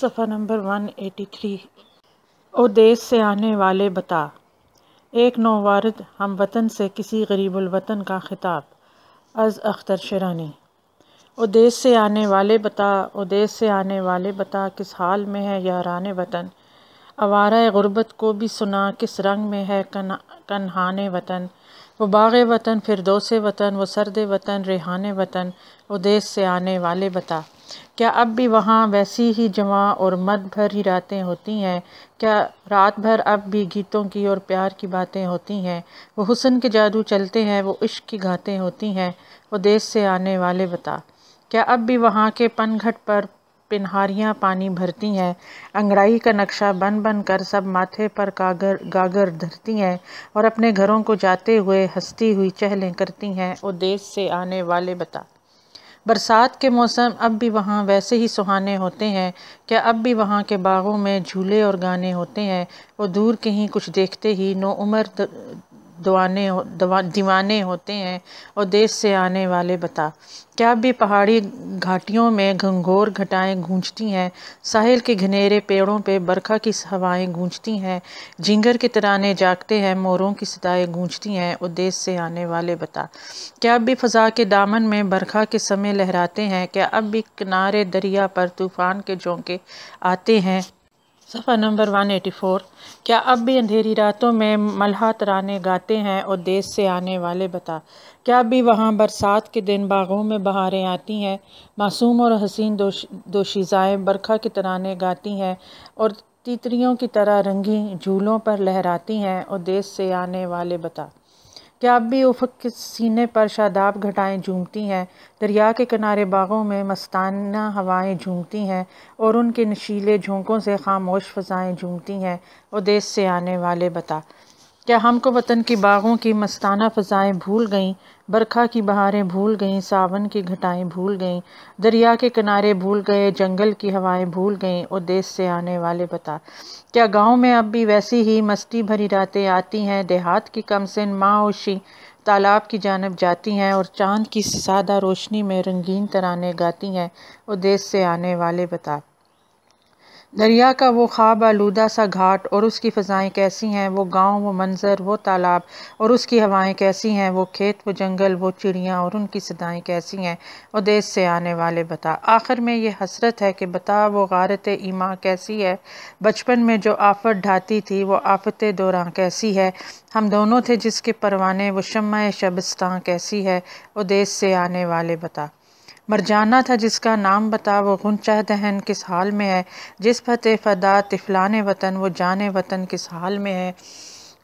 सफ़ा नंबर 183 ओ देश से आने वाले बता एक नौ वारद हम वतन से किसी गरीब वतन का खिताब अज़ अख्तर शरानी ओ देश से आने वाले बता ओ देश से आने वाले बता किस हाल में है यारान वतन अवारा गुरबत को भी सुना किस रंग में है कन कन्हान वतन वो बाग़ वतन फिर दोसे वतन वो सर्द वतन रेहान वतन देश से आने वाले बता क्या अब भी वहाँ वैसी ही जमा और मत भर ही रातें होती हैं क्या रात भर अब भी गीतों की और प्यार की बातें होती हैं वो हुसन के जादू चलते हैं वो इश्क की घातें होती हैं वो देश से आने वाले बता क्या अब भी वहाँ के पनघट पर पिनहारियाँ पानी भरती हैं अंगड़ाई का नक्शा बन बन कर सब माथे पर कागर गागर धरती हैं और अपने घरों को जाते हुए हंसती हुई चहलें करती हैं और देश से आने वाले बता बरसात के मौसम अब भी वहाँ वैसे ही सुहाने होते हैं क्या अब भी वहाँ के बागों में झूले और गाने होते हैं और दूर कहीं कुछ देखते ही नो उम्र दुआने दीवाने होते हैं और देश से आने वाले बता क्या भी पहाड़ी घाटियों में घंघोर घटाएं गूंजती हैं साहिल के घनेरे पेड़ों पे बरखा की हवाएं गूंजती हैं जिंगर के तराने जागते हैं मोरों की सिताएं गूंजती हैं और देश से आने वाले बता क्या भी फ़जा के दामन में बरखा के समय लहराते हैं क्या अब भी किनारे दरिया पर तूफ़ान के झोंके आते हैं सफ़ा नंबर 184 क्या अब भी अंधेरी रातों में मल्हा तराने गाते हैं और देश से आने वाले बता क्या अब भी वहाँ बरसात के दिन बागों में बहारें आती हैं मासूम और हसीन दोशीज़ाएँ बरखा के तराने गाती हैं और तीतरियों की तरह रंगी झूलों पर लहराती हैं और देश से आने वाले बता भी उफक के सीने पर शादाब घटाएं झूमती हैं दरिया के किनारे बागों में मस्ताना हवाएं झूमती हैं और उनके नशीले झोंकों से खामोश फ़जाएँ झूमती हैं और देश से आने वाले बता क्या हमको वतन की बागों की मस्ताना फ़जाएँ भूल गईं बरखा की बहारें भूल गईं सावन की घटाएं भूल गईं दरिया के किनारे भूल गए जंगल की हवाएं भूल गईं और देश से आने वाले बता क्या गांव में अब भी वैसी ही मस्ती भरी रातें आती हैं देहात की कमसिन माओशी तालाब की जानब जाती हैं और चांद की सादा रोशनी में रंगीन तराने गाती हैं और देश से आने वाले बता दरिया का वो ख्वाब आलूदा सा घाट और उसकी फ़जाएँ कैसी हैं वो गांव वो मंज़र वो तालाब और उसकी हवाएं कैसी हैं वो खेत वो जंगल वो चिड़ियाँ और उनकी सदाएँ कैसी हैं वो देश से आने वाले बता आखिर में ये हसरत है कि बता वो गारत ईमा कैसी है बचपन में जो आफत ढाती थी वो आफत दौरान कैसी है हम दोनों थे जिसके परवाने वो शमा शबस्तान कैसी है वो देश से आने वाले बता मरजाना था जिसका नाम बता वो चह दहन किस हाल में है जिस फतेह फदा तिफलान वतन वो जान वतन किस हाल में है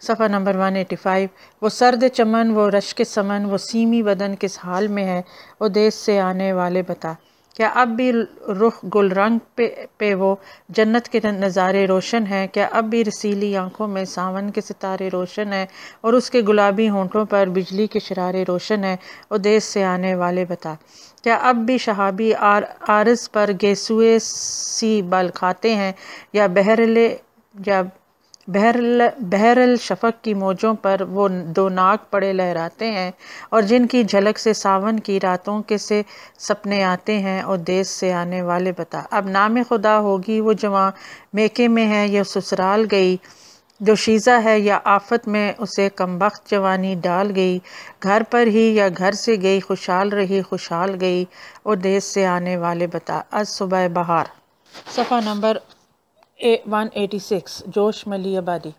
सफ़ा नंबर वन एटी फाइव वो सर्द चमन वो रश के समन वो सीमी बदन किस हाल में है वो देश से आने वाले बता क्या अब भी रुख गुलरंग पे पे वो जन्नत के नज़ारे रोशन हैं क्या अब भी रसीली आंखों में सावन के सितारे रोशन हैं और उसके गुलाबी होंठों पर बिजली के शरारे रोशन हैं उदेश से आने वाले बता क्या अब भी शहाबी आर आरस पर गेसुए सी बल खाते हैं या बहरले या बहरल बहरल शफक की मौजों पर वो दो नाक पड़े लहराते हैं और जिनकी झलक से सावन की रातों के से सपने आते हैं और देश से आने वाले बता अब नाम खुदा होगी वो जवां मेके में है या ससुराल गई जो शीज़ा है या आफत में उसे कम वक्त जवानी डाल गई घर पर ही या घर से गई खुशहाल रही खुशहाल गई और देश से आने वाले बता अज सुबह बहार सफ़ा नंबर वन एटी सिक्स जोश मली आबादी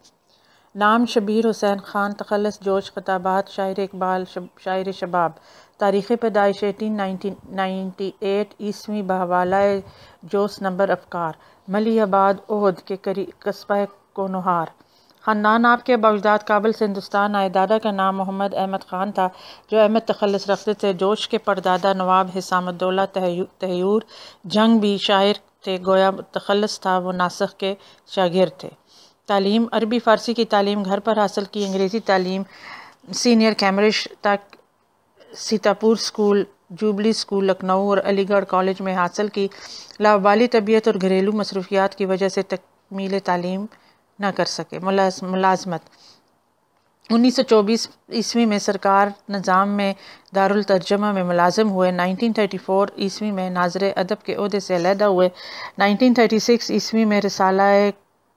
नाम शबीर हुसैन ख़ान तखलस जोश खताबात शायर इकबाल शब, शायर शबाब तारीख़ पैदाइश एटीन नाइनटीन नाइन्टी एट ईस्वी बहवाला जोश नंबर अफकार मली आबाद ओहद के करी कस्बा कोनहार ख़ानदान आपके बाजदाद काबिल से हिंदुस्तान आए दादा का नाम मोहम्मद अहमद ख़ान था जो अहमद तखलस रखते थे जोश के परदादा नवाब हिसामतोला तहयूर जंग भी शायर थे गोया तखलस था वो नासख के शागिर थे तालीम अरबी फ़ारसी की तालीम घर पर हासिल की अंग्रेज़ी तालीम सीनियर कैमरिश तक Sitapur school jubilee school Lucknow और अलीगढ़ कॉलेज में हासिल की लावाली तबीयत और घरेलू मसरूफियात की वजह से तकमील तालीम ना कर सके मुलाजमत उन्नीस सौ चौबीस ईस्वी में सरकार निज़ाम में दारुल तर्जमा में मुलाजम हुए 1934 ईस्वी में नाजर अदब के अहदे से अलहदा हुए 1936 ईस्वी में रसाला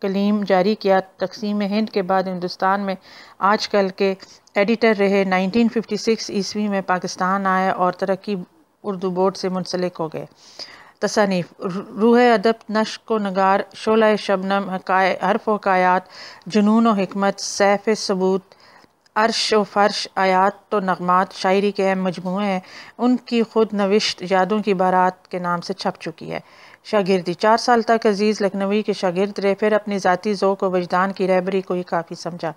कलीम जारी किया तकसीम हिंद के बाद हिंदुस्तान में आजकल के एडिटर रहे 1956 ईस्वी में पाकिस्तान आए और तरक्की उर्दू बोर्ड से मुंसलिक हो गए तसानीफ रूह अदब नश को नगार शोला शबनम हरफ हकायात जुनून व हमत सैफ सबूत अर्श व फ़र्श आयात तो नगमात शायरी के अहम मजमू हैं उनकी खुद नविश्त यादों की बारात के नाम से छप चुकी है शागिर्दी चार साल तक अजीज़ लखनवी के शागिर्द रहे फिर अपनी ज़ाती ज़ो व वजदान की रहबरी को ही काफ़ी समझा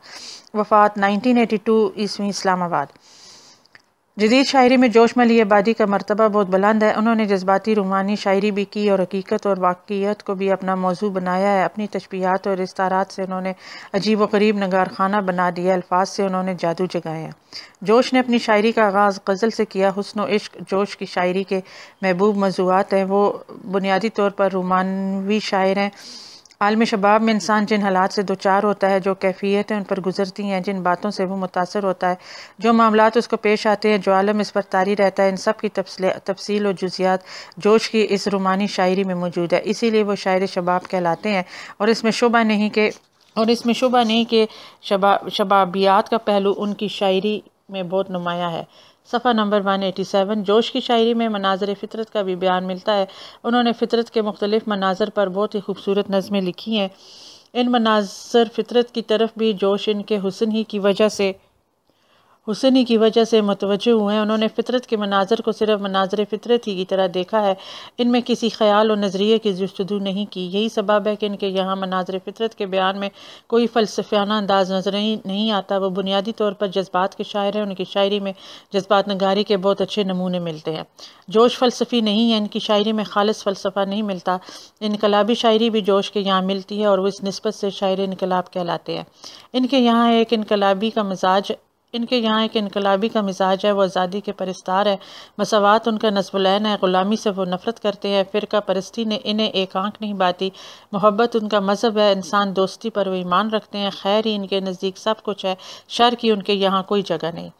वफ़ात नाइनटीन एटी टू ईस्वी इस्लामाबाद जदीद शायरी में जोश मली आबादी का मरतबा बहुत बुलंद है उन्होंने जज्बाती रूमानी शायरी भी की और हकीकत और वाक़ियत को भी अपना मौजू बनाया है अपनी तशबियात और इस्तारात से उन्होंने अजीब व गरीब नगार खाना बना दिया अल्फाज से उन्होंने जादू जगाया जोश ने अपनी शायरी का आगाज़ गज़ल से किया हसन इश्क जोश की शायरी के महबूब मौजूद हैं वो बुनियादी तौर पर रूमानवी शायर हैं आलम शबाब में इंसान जिन हालात से दो चार होता है जो कैफियतें उन पर गुजरती हैं जिन बातों से वो मुतासर होता है जो मामला उसको पेश आते हैं जो आलम इस पर तारी रहता है इन सब की तफसील और जुजियात जोश की इस रुमानी शायरी में मौजूद है इसीलिए वो शायर शबाब कहलाते हैं और इसमें शुबा नहीं के और इसमें शुबा नहीं कि शबा शबाबियात का पहलू उनकी शायरी में बहुत नुमाया है सफ़ा नंबर 187 जोश की शायरी में मनाजर फ़ितरत का भी बयान मिलता है उन्होंने फ़ितरत के मुख्तलिफ़ मनाजर पर बहुत ही खूबसूरत नज़में लिखी हैं इन मनाजर फ़ितरत की तरफ भी जोश इनके हुसन ही की वजह से हुसनी की वजह से मतवजह हुए हैं उन्होंने फ़ितरत के मनाजर को सिर्फ मनाजर फ़ितरत ही की तरह देखा है इनमें किसी ख्याल और नज़रिए की जस्तु नहीं की यही सबब है कि इनके यहाँ मनाजर फ़ितरत के बयान में कोई फ़लसफाना अंदाज नज़र नहीं आता वो बुनियादी तौर पर जज्बात के शायर हैं उनकी शायरी में जज्बात नगारी के बहुत अच्छे नमूने मिलते हैं जोश फ़लसफ़ी नहीं है इनकी शायरी में खालस फ़लसफ़ा नहीं मिलता इनकलाबी शायरी भी जोश के यहाँ मिलती है और वो इस नस्बत से शायर इनकलाब कहलाते हैं इनके यहाँ एक इनकलाबी का मिजाज इनके यहाँ एक इनकलाबी का मिजाज है वो आज़ादी के परिस्तार है मसवात उनका नस्बुलैन है ग़ुलामी से वो नफ़रत करते हैं फ़िरका परस्ती ने इन्हें एक आंख नहीं बाती मोहब्बत उनका मज़हब है इंसान दोस्ती पर वो ईमान रखते हैं खैर ही इनके नज़दीक सब कुछ है शर की उनके यहाँ कोई जगह नहीं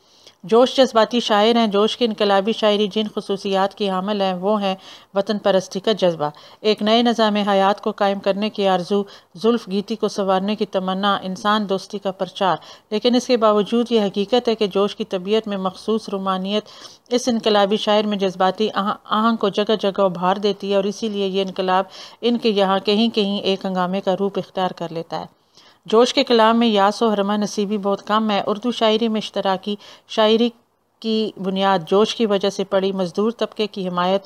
जोश जज्बाती शायर हैं जोश की इनकलाबी शायरी जिन खसूसियात की हामिल हैं वो हैं वतन परस्ती का जज्बा एक नए नज़ाम हयात को कायम करने की आरजू जुल्फ गीती को संवारने की तमन्ना इंसान दोस्ती का प्रचार लेकिन इसके बावजूद ये हकीकत है कि जोश की तबीयत में मखसूस रुमानियत इस इनकलाबी शायर में जज्बाती आहंग को जगह जगह उभार देती है और इसीलिए ये इनकलाब इनके यहाँ कहीं कहीं एक हंगामे का रूप इख्तियार कर लेता है जोश के कलाम में यास हरमा नसीबी बहुत कम है उर्दू शायरी में इश्तराकी शायरी की बुनियाद जोश की वजह से पड़ी मजदूर तबके की हमायत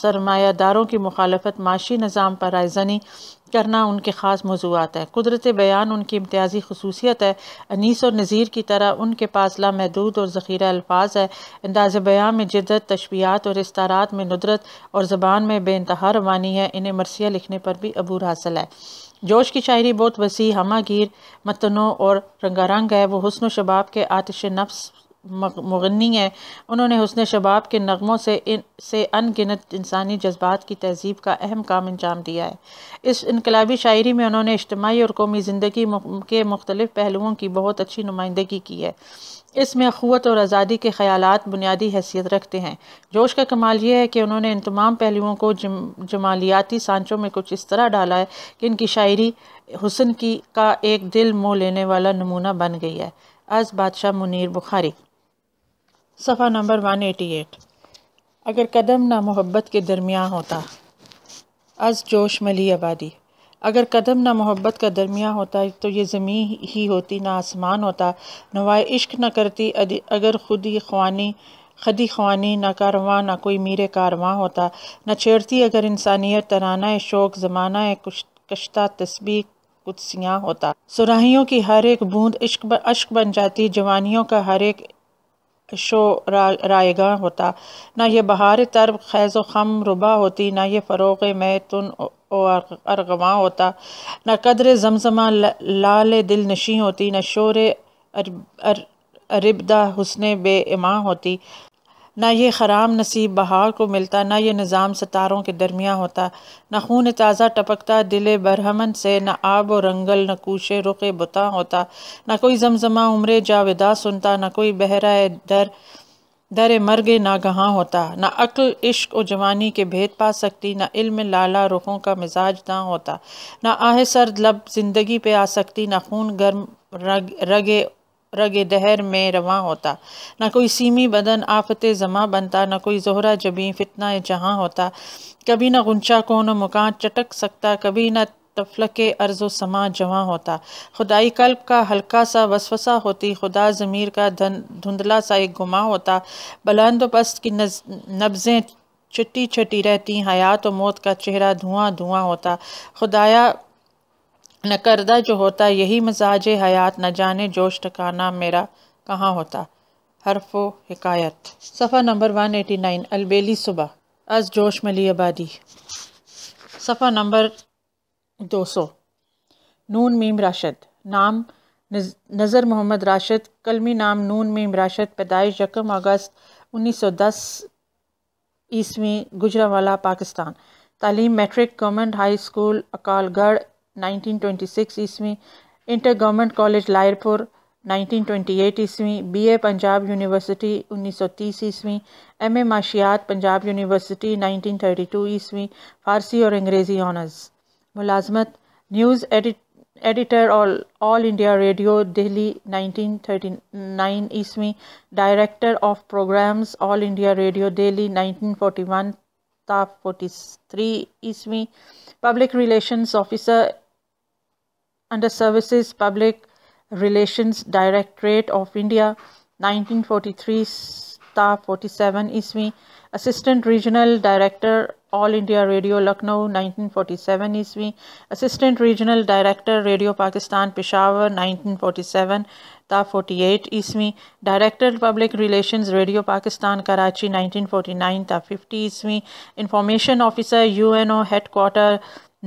सरमायादारों की मुखालफत माशी निज़ाम पर रायजनी करना उनके ख़ास मौजूद है कुदरत बयान उनकी इम्तियाजी खसूसियत है अनीस और नज़ीर की तरह उनके पास लामहदूद और ज़ख़ीरा अल्फाज है अंदाज बयान में जिदत तशबियात और इस्तारात में नुदरत और ज़बान में बेानतहा रवानी है इन्हें मरसिया लिखने पर भी अबूर हासिल है जोश की शायरी बहुत वसी हमागीर मतनो मतनों और रंगारंग है वो हसन शबाब के आतिश नफ्स मगनी है उन्होंने हसन शबाब के नगमों से इन से अनगिनत इंसानी जज्बात की तहजीब का अहम काम अंजाम दिया है इस इनकलाबी शायरी में उन्होंने इज्तमी और कौमी ज़िंदगी के मुख्तलिफ़ पहलुओं की बहुत अच्छी नुमाइंदगी की है इसमें अख़वत और आज़ादी के ख्याल बुनियादी हैसियत रखते हैं जोश का कमाल यह है कि उन्होंने इन तमाम पहलुओं को जम जमालियाती सांचों में कुछ इस तरह डाला है कि इनकी शायरी हुसन की का एक दिल मोह लेने वाला नमूना बन गई है अज़ बादशाह मुनीर बुखारी सफ़ा नंबर वन एटी एट अगर कदम ना मोहब्बत के दरमिया होता अज़ जोश मली आबादी अगर कदम ना मोहब्बत का दरमिया होता तो ये ज़मीन ही होती ना आसमान होता नवाए इश्क ना करती अगर खुद ही ख्वानी खदी खवानी ना कारवां ना कोई मीर कारवां होता ना छेड़ती अगर इंसानियत तराना शौक ज़माना है कुछ कश्ता तस्बी सियाँ होता सुराहियों की हर एक बूंद इश्क अश्क बन जाती जवानियों का हर एक शो रायगा होता ना ये बहार तरब खैज़ ख़म रुबा होती ना ये फ़रोग़ तुन और अरगवा होता ना कदर जमजमा लाल दिल नशी होती ना शोर अर, अर, अरबदा हुसन इमां होती ना ये हराम नसीब बहार को मिलता ना ये निज़ाम सितारों के दरमिया होता न खून ताज़ा टपकता दिल बरहमन से न आब व रंगल न कूशे रुख बुता होता न कोई जमजमा उम्र जावेदा सुनता न कोई बहरा दर दर मर्ग गहाँ होता ना अक्ल इश्क व जवानी के भेद पा सकती ना इल्म लाला रुखों का मिजाज ना होता ना आह सर्द लब जिंदगी पे आ सकती ना खून गर्म रग रगे रगे दहर में रवा होता न कोई सीमी बदन आफत जमा बनता न कोई जोहरा जबी फितना जहाँ होता कभी न गुंचा न मुकान चटक सकता कभी न तफलक अर्जो समा जमा होता खुदाई कल्प का हल्का सा वसवसा होती खुदा ज़मीर का धन धुंधला सा एक गुमा होता बुलंदोपस्त की नज नब्ज़ें छटी छटी रहती हयात तो मौत का चेहरा धुआं धुआं होता खुदाया करदा जो होता यही मजाज हयात न जाने जोश ठिकाना मेरा कहाँ होता हरफ हकायत सफ़ा नंबर वन एटी नाइन अलबेली सुबह अज जोश मली आबादी सफ़ा नंबर दो सौ नून मीम राशद नाम नज़र मोहम्मद राशद कलमी नाम नून मीम राशद पैदाइश यकम अगस्त उन्नीस सौ दस ईस्वी गुजरावाला पाकिस्तान तालीम matric government high school Akalgarh 1926 ईस्वी इंटर गवर्नमेंट कॉलेज लायरपुर 1928 ईस्वी बीए पंजाब यूनिवर्सिटी 1930 ईस्वी एम ए माशियात पंजाब यूनिवर्सिटी 1932 ईस्वी फ़ारसी और अंग्रेज़ी ऑनर्स मुलाजमत न्यूज़ एडि एडिटर और ऑल इंडिया रेडियो दिल्ली 1939 ईस्वी director of programmes all India radio Delhi 1941 staff forty three ईस्वी public relations officer under services public relations directorate of India 1943 staff 47 ईस्वी assistant regional director all India radio Lucknow 1947 forty ईस्वी assistant regional director radio Pakistan Peshawar 1947 forty ता 48 ईस्वी director public relations radio Pakistan Karachi 1949 ता 50 ईस्वी information officer UNO headquarter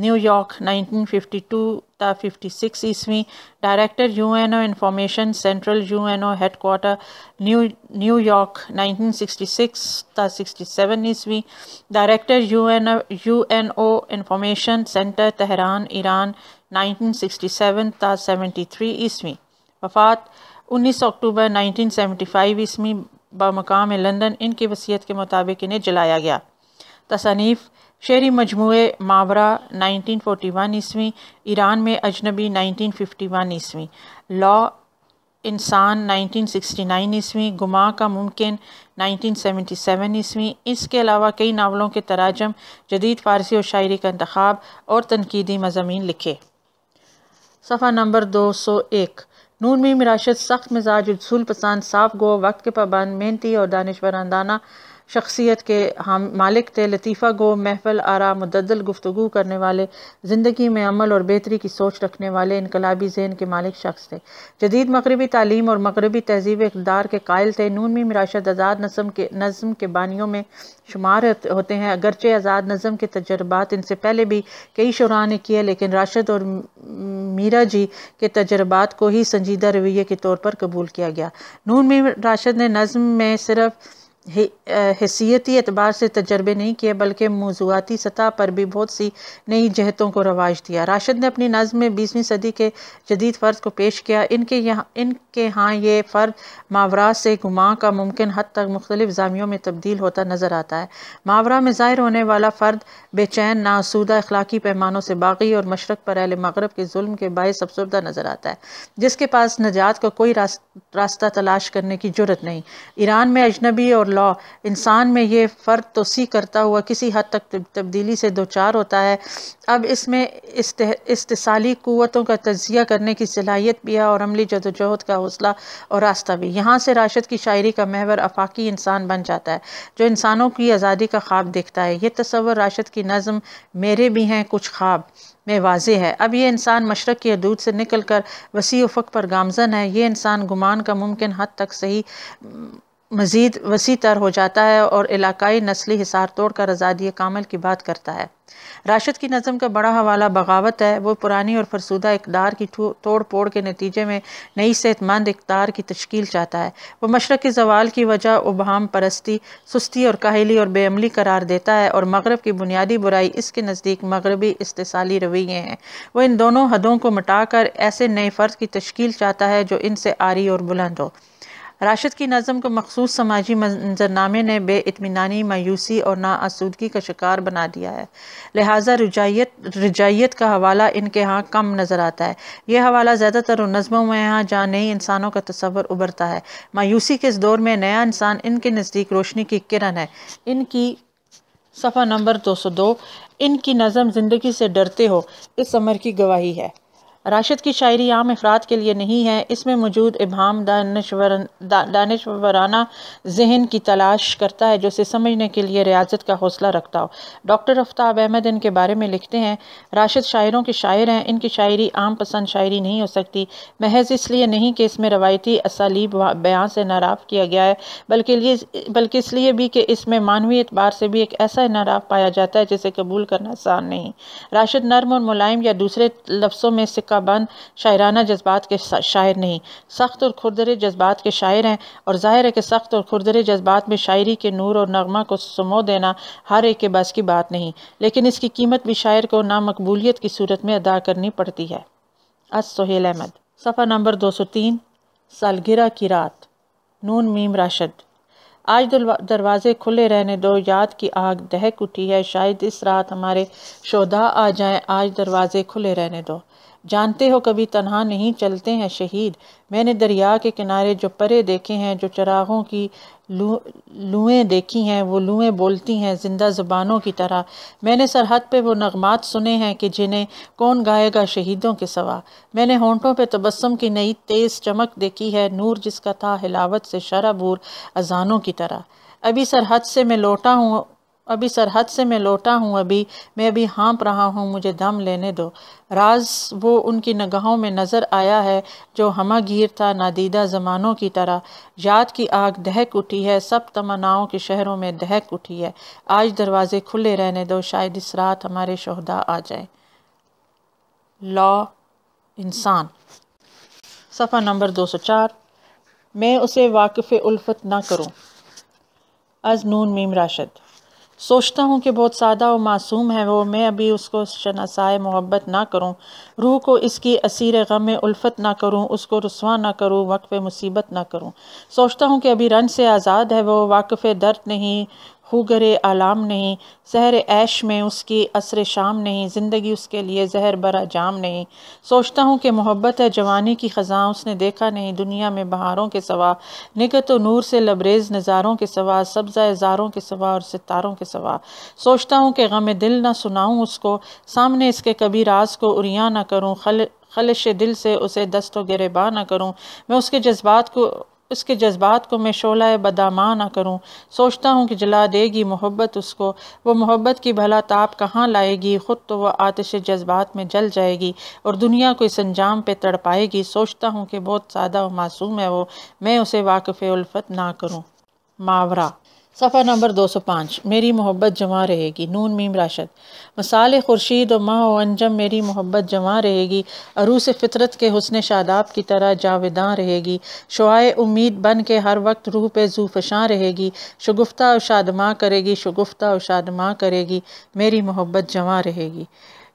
New York 1952 ता 56 ईस्वी director UNO information central UNO headquarter new New York 1966 ता 67 ईस्वी director UNO UNO information centre Tehran Iran 1967 ता 73 ईस्वी वफ़ात 19 अक्टूबर 1975 ईस्वी बामकाम लंदन इनकी वसीयत के मुताबिक इन्हें जलाया गया तसनीफ़ शहरी मजमू मावरा 1941 ईस्वी ईरान में अजनबी 1951 ईस्वी लॉ इंसान 1969 ईस्वी गुमा का मुमकिन नाइनटीन सेवन ईस्वी इसके अलावा कई नावलों के तराजम जदीद फ़ारसी और शायरी का इंतब और तनकीदी मजामी लिखे सफ़ा नंबर दो सौ एक नून में राशद सख्त मिजाज उसूल पसंद साफ गो वक्त के पाबंद मेहनती और दानशवराना शख्सियत के हम मालिक थे लतीफ़ा गो महफल आरा मुद्दल गुफ्तु करने वाले ज़िंदगी में अमल और बेहतरी की सोच रखने वाले इनकलाबी जहन के मालिक शख्स थे जदीद मगरबी तालीम और मगरबी तहजीब इकदार के कायल थे नूनमी राशद आज़ाद नसम के नज़म के बानियों में शुमार होते हैं अगरचे आज़ाद नज़म के तजर्बात इनसे पहले भी कई शुरा ने किए लेकिन राशद और मीरा जी के तजर्बात को ही संजीदा रवैये के तौर पर कबूल किया गया नून में राशद ने नज़म में सिर्फ हैसियती एतबार से तजर्बे नहीं किए बल्कि मौजूदी सतह पर भी बहुत सी नई जहतों को रवाज दिया राशिद ने अपनी नज़म में बीसवीं सदी के जदीद फ़र्ज को पेश किया इनके यहाँ इनके यहाँ ये फ़र्ज मावरा से गुमा का मुमकिन हद तक मुख्तलिफ जामियों में तब्दील होता नज़र आता है मावरा में ज़ाहिर होने वाला फ़र्द बेचैन नासूदा अखलाकी पैमानों से बागी और मशरक़ पर अहल मगरब के जुल्म के बायस अफसरदा नज़र आता है जिसके पास नजात का कोई रास्ता तलाश करने की जरूरत नहीं ईरान में अजनबी और लॉ इंसान में ये फ़र्क तो सी करता हुआ किसी हद तक तब्दीली से दो चार होता है अब इसमें इस्तेसाली क़वतों का तजिया करने की सलाहियत भी है और अमली जदोजहद का हौसला और रास्ता भी यहाँ से राशद की शायरी का महवर अफाकी इंसान बन जाता है जो इंसानों की आज़ादी का ख्वाब देखता है ये तस्वर राशद की नज़म मेरे भी हैं कुछ ख्वाब में वाज है अब ये इंसान मशरक़ की हदूद से निकल कर वसी उफक पर गामजन है ये इंसान गुमान का मुमकिन हद तक सही मज़ीद वसी तर हो जाता है और इलाकई नस्ली हिसार तोड़ कर आज़ादी कामल की बात करता है राशिद की नज़म का बड़ा हवाला बगावत है वो पुरानी और फरसूदा इकदार की तोड़ फोड़ के नतीजे में नई सेहतमंद इकदार की तश्कील चाहता है वो मशरक़ के जवाल की वजह उबहम परस्ती सुस्ती और काहली और बेअमली करार देता है और मगरब की बुनियादी बुराई इसके नज़दीक मगरबी इस्तेसाली रवैये हैं वह इन दोनों हदों को मिटाकर कर ऐसे नए फ़र्ज की तश्कील चाहता है जो इनसे आरी और बुलंद हो राशिद की नज़म को मखसूस समाजी मंजरनामे ने बेतमानी मायूसी और नाआसूदगी का शिकार बना दिया है लिहाजा रजाइत रजाइत का हवाला इनके यहाँ कम नज़र आता है यह हवाला ज़्यादातर उन नज़मों में यहाँ जहाँ नई इंसानों का तस्वर उभरता है मायूसी के इस दौर में नया इंसान इनके नज़दीक रोशनी की किरण है इनकी सफ़ा नंबर दो सौ दो इनकी नज़म ज़िंदगी से डरते हो इस अमर की गवाही है राशिद की शायरी आम अफराद के लिए नहीं है इसमें मौजूद इबाम दानश्वर दा, दानश्वराना जहन की तलाश करता है जो इसे समझने के लिए रियाजत का हौसला रखता हो डॉक्टर आफ्ताब अहमद इनके बारे में लिखते हैं राशिद शायरों के शायर हैं इनकी शायरी आम पसंद शायरी नहीं हो सकती महज इसलिए नहीं कि इसमें रवायती असालीब बयान से नाराफ किया गया है बल्कि लिए बल्कि इसलिए भी कि इसमें मानवी एतबार से भी एक ऐसा नाराफ पाया जाता है जिसे कबूल करना आसान नहीं राशिद नर्म और मुलायम या दूसरे लफ्सों में सिक्का का बंद शायराना जज्बात के शायर नहीं सख्त और खुरदरे जज्बात के शायर हैं और ज़ाहिर है कि सख्त और खुरदरे जज्बात में शायरी के नूर और नगमा को समो देना हर एक के बस की बात नहीं लेकिन इसकी कीमत भी शायर को नामकबूलियत की सूरत में अदा करनी पड़ती है अस सोहेल अहमद सफ़ा नंबर दो सौ तीन सालगिरह की रात नून मीम राशद आज दरवाज़े खुले रहने दो याद की आग दहक उठी है शायद इस रात हमारे शोधा आ जाएं आज दरवाज़े खुले रहने दो जानते हो कभी तनहा नहीं चलते हैं शहीद मैंने दरिया के किनारे जो परे देखे हैं जो चरागों की लू लुएँ देखी हैं वो लुएँ बोलती हैं ज़िंदा ज़बानों की तरह मैंने सरहद पे वो नगमात सुने हैं कि जिन्हें कौन गाएगा शहीदों के सवा मैंने होंठों पे तबसम की नई तेज़ चमक देखी है नूर जिसका था हिलावत से शराबूर अजानों की तरह अभी सरहद से मैं लौटा हूँ अभी सरहद से मैं लौटा हूँ अभी मैं अभी हाँप रहा हूँ मुझे दम लेने दो राज वो उनकी नगाहों में नज़र आया है जो हमा घीर था नादीदा ज़मानों की तरह याद की आग दहक उठी है सब तमन्नाओं के शहरों में दहक उठी है आज दरवाज़े खुले रहने दो शायद इस रात हमारे शहदा आ जाए लॉ इंसान सफ़ा नंबर दो सौ चार मैं उसे वाकफ़ उल्फत ना करूँ अज़ नून मीम राशद सोचता हूँ कि बहुत सादा और मासूम है वो मैं अभी उसको शनासाए मोहब्बत ना करूँ रूह को इसकी असीर गम उल्फत ना करूँ उसको रसवा ना करूँ वक्फ़ मुसीबत ना करूँ सोचता हूँ कि अभी रन से आज़ाद है वो वाकफ़ दर्द नहीं हुगरे आलाम नहीं सहर ऐश में उसकी असर शाम नहीं ज़िंदगी उसके लिए जहर बरा जाम नहीं सोचता हूँ कि मोहब्बत है जवानी की ख़ज़ा उसने देखा नहीं दुनिया में बहारों के सवा निगत व नूर से लबरेज नज़ारों के सवा सब्ज़ा एजारों के सवा और सितारों के सवा सोचता हूँ कि गम दिल ना सुनाऊँ उसको सामने इसके कभी राज को उरिया ना करूँ खल खलश दिल से उसे दस्त व गिरबा ना करूँ मैं उसके जज्बात को उसके जज्बात को मैं शोला बदामा ना करूँ सोचता हूँ कि जला देगी मोहब्बत उसको वो मोहब्बत की भला ताप कहाँ लाएगी ख़ुद तो वह आतश जज्बात में जल जाएगी और दुनिया को इस अंजाम पर तड़पाएगी सोचता हूँ कि बहुत सादा व मासूम है वो मैं उसे वाकफ़ उल्फत ना करूँ मावरा सफ़ा नंबर दो सौ पाँच मेरी मोहब्बत जमा रहेगी नून मीम राशद मसाल खुर्शीद और माह अंजम मेरी मोहब्बत जमा रहेगी अरूस फितरत के हसन शादाब की तरह जावेदां रहेगी शुआ उम्मीद बन के हर वक्त रूह पे जूफशां रहेगी शगुफ्ता और शादमा करेगी शगुफ्ता और शादमा करेगी मेरी मोहब्बत जमा रहेगी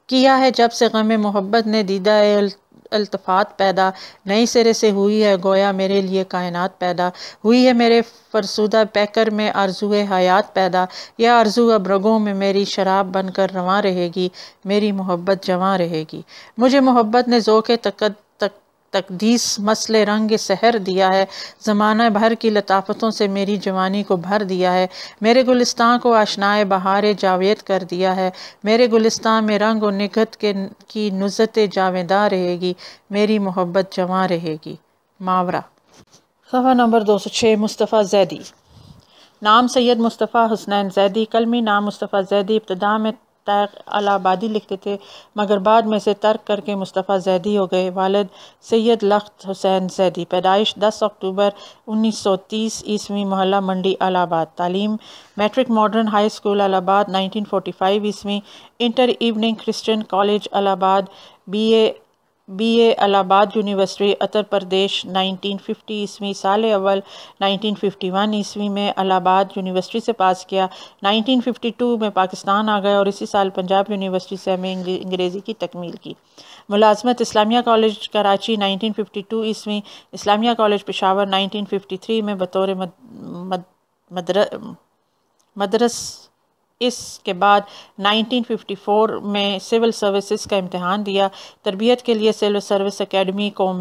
किया है जब से गम मोहब्बत ने दीदा अल्तफ़ात पैदा नए सिरे से हुई है गोया मेरे लिए कायनात पैदा हुई है मेरे फरसुदा पैकर में आरजुए हयात पैदा यह आरजू अब रगों में मेरी शराब बनकर रवा रहेगी मेरी मोहब्बत जवा रहेगी मुझे मोहब्बत ने ज़ोक़ तकद तकदीस मसले रंग सहर दिया है ज़माना भर की लताफ़तों से मेरी जवानी को भर दिया है मेरे गुलिस्तान को आशनाए बहार जावेद कर दिया है मेरे गुलिस्तान में रंग और निगत के की नुजत जावेदा रहेगी मेरी मोहब्बत जवान रहेगी मावरा सफ़ा नंबर दो सौ छः मुस्तफ़ा जैदी नाम सैयद मुस्तफ़ा हुसनैन जैदी कलमी नाम मुस्तफ़ा जैदी इब्तदा में तार अलाबादी लिखते थे मगर बाद में से तर्क करके मुस्तफ़ा जैदी हो गए वालद सैयद लख्त हुसैन जैदी पैदाइश दस अक्टूबर उन्नीस सौ तीस ईस्वी मोहल्ला मंडी अलाहाबाद तालीम matric modern high school Allahabad nineteen forty five ईस्वी inter evening Christian college Allahabad B A B A Allahabad university Uttar Pradesh 1950 ईस्वी साल फ़िफ्टी 1951 ईस्वी में अलाहाबाद यूनिवर्सिटी से पास किया 1952 में पाकिस्तान आ गए और इसी साल पंजाब यूनिवर्सिटी से हमें अंग्रेज़ी की तकमील की मुलाजमत इस्लामिया कॉलेज कराची 1952 ईस्वी इस्लामिया कॉलेज पेशावर 1953 में बतौर मद, मद, मदर, मदरस इसके बाद 1954 में सिविल सर्विसेज का इम्तहान दिया तरबियत के लिए सिविल सर्विस एकेडमी को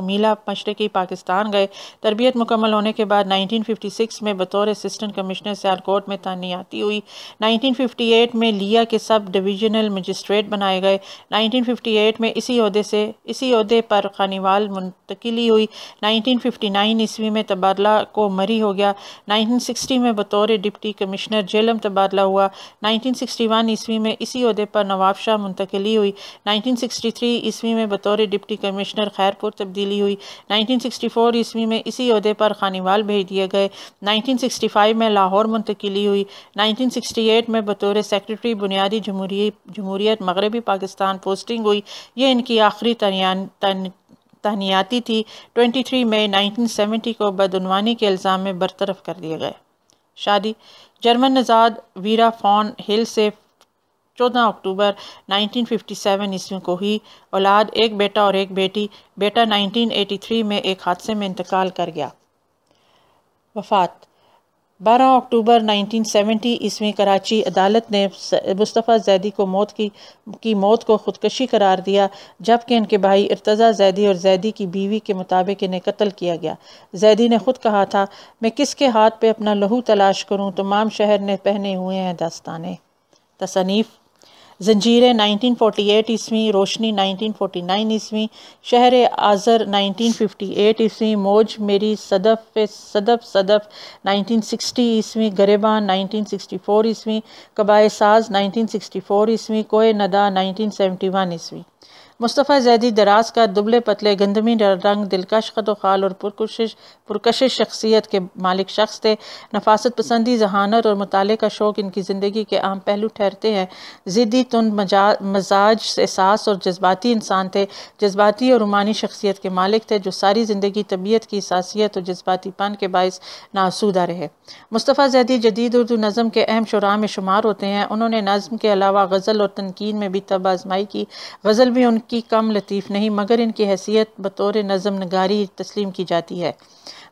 मीला मशरकी पाकिस्तान गए तरबियत मुकम्मल होने के बाद 1956 में बतौर असिस्टेंट कमिश्नर सियालकोट में तानियाती हुई 1958 में लिया के सब डिवीजनल मजिस्ट्रेट बनाए गए 1958 में इसी अहदे से इसी अहदे पर खानीवाल मुंतकली हुई 1959 ईस्वी में तबादला को मरी हो गया 1960 में बतौर डिप्टी कमिश्नर जेलम तबादला हुआ 1961 ईस्वी में इसी अहदे पर नवाब शाह मुंतकली हुई 1963 ईस्वी में बतौर डिप्टी कमिश्नर खैरपुर तब्दील तब्दीली हुई 1964 ईस्वी में इसी अहदे पर खानीवाल भेज दिए गए 1965 में लाहौर मुंतकली हुई 1968 में बतौर सेक्रेटरी बुनियादी जमहूरी जमहूरीत मगरबी पाकिस्तान पोस्टिंग हुई ये इनकी आखिरी तहनियाती थी 23 मई 1970 को बदनवानी के इल्ज़ाम में बरतरफ कर दिए गए शादी जर्मन नजाद वीरा फॉन हिल से चौदह अक्टूबर 1957 ईस्वी को ही औलाद एक बेटा और एक बेटी बेटा 1983 में एक हादसे में इंतकाल कर गया वफात 12 अक्टूबर 1970 ईस्वी कराची अदालत ने मुस्तफ़ा जैदी को मौत की की मौत को खुदकशी करार दिया जबकि इनके भाई इर्तज़ा जैदी और जैदी की बीवी के मुताबिक इन्हें कत्ल किया गया जैदी ने खुद कहा था मैं किसके हाथ पे अपना लहू तलाश करूं तमाम शहर ने पहने हुए हैं दस्ताने तसनीफ़ जंजीरें 1948 ईस्वी रोशनी 1949 ईस्वी शहर आज़र 1958 ईस्वी मौज मेरी सदफ़ सदफ़ सदफ़ 1960 ईस्वी गरेबान 1964 ईस्वी कबाए साज 1964 ईस्वी कोए नदा 1971 ईस्वी मुस्तफ़ा जैदी दराज का दुबले पतले गंदमी रंग दिलकश खदोख़ाल खाल और पुरकशिश पुरकशिश शख्सियत के मालिक शख्स थे नफासत पसंदी जहानत और मताले का शौक़ इनकी ज़िंदगी के अहम पहलू ठहरते हैं ज़िद्दी तुन मजाज एहसास और जज्बाती इंसान थे जज्बाती और रुमानी शख्सियत के मालिक थे जो सारी ज़िंदगी तबीयत की सासियत और जज्बातीपन के बायस नासूदा रहे मुस्तफ़ा जैदी जदीद उर्दू नज़म के अहम शुरा में शुमार होते हैं उन्होंने नज़म के अलावा गज़ल और तनकीन में भी तब आजमाई की गज़ल भी उनकी की कम लतीफ़ नहीं मगर इनकी हैसियत बतौर नज़म नगारी तस्लीम की जाती है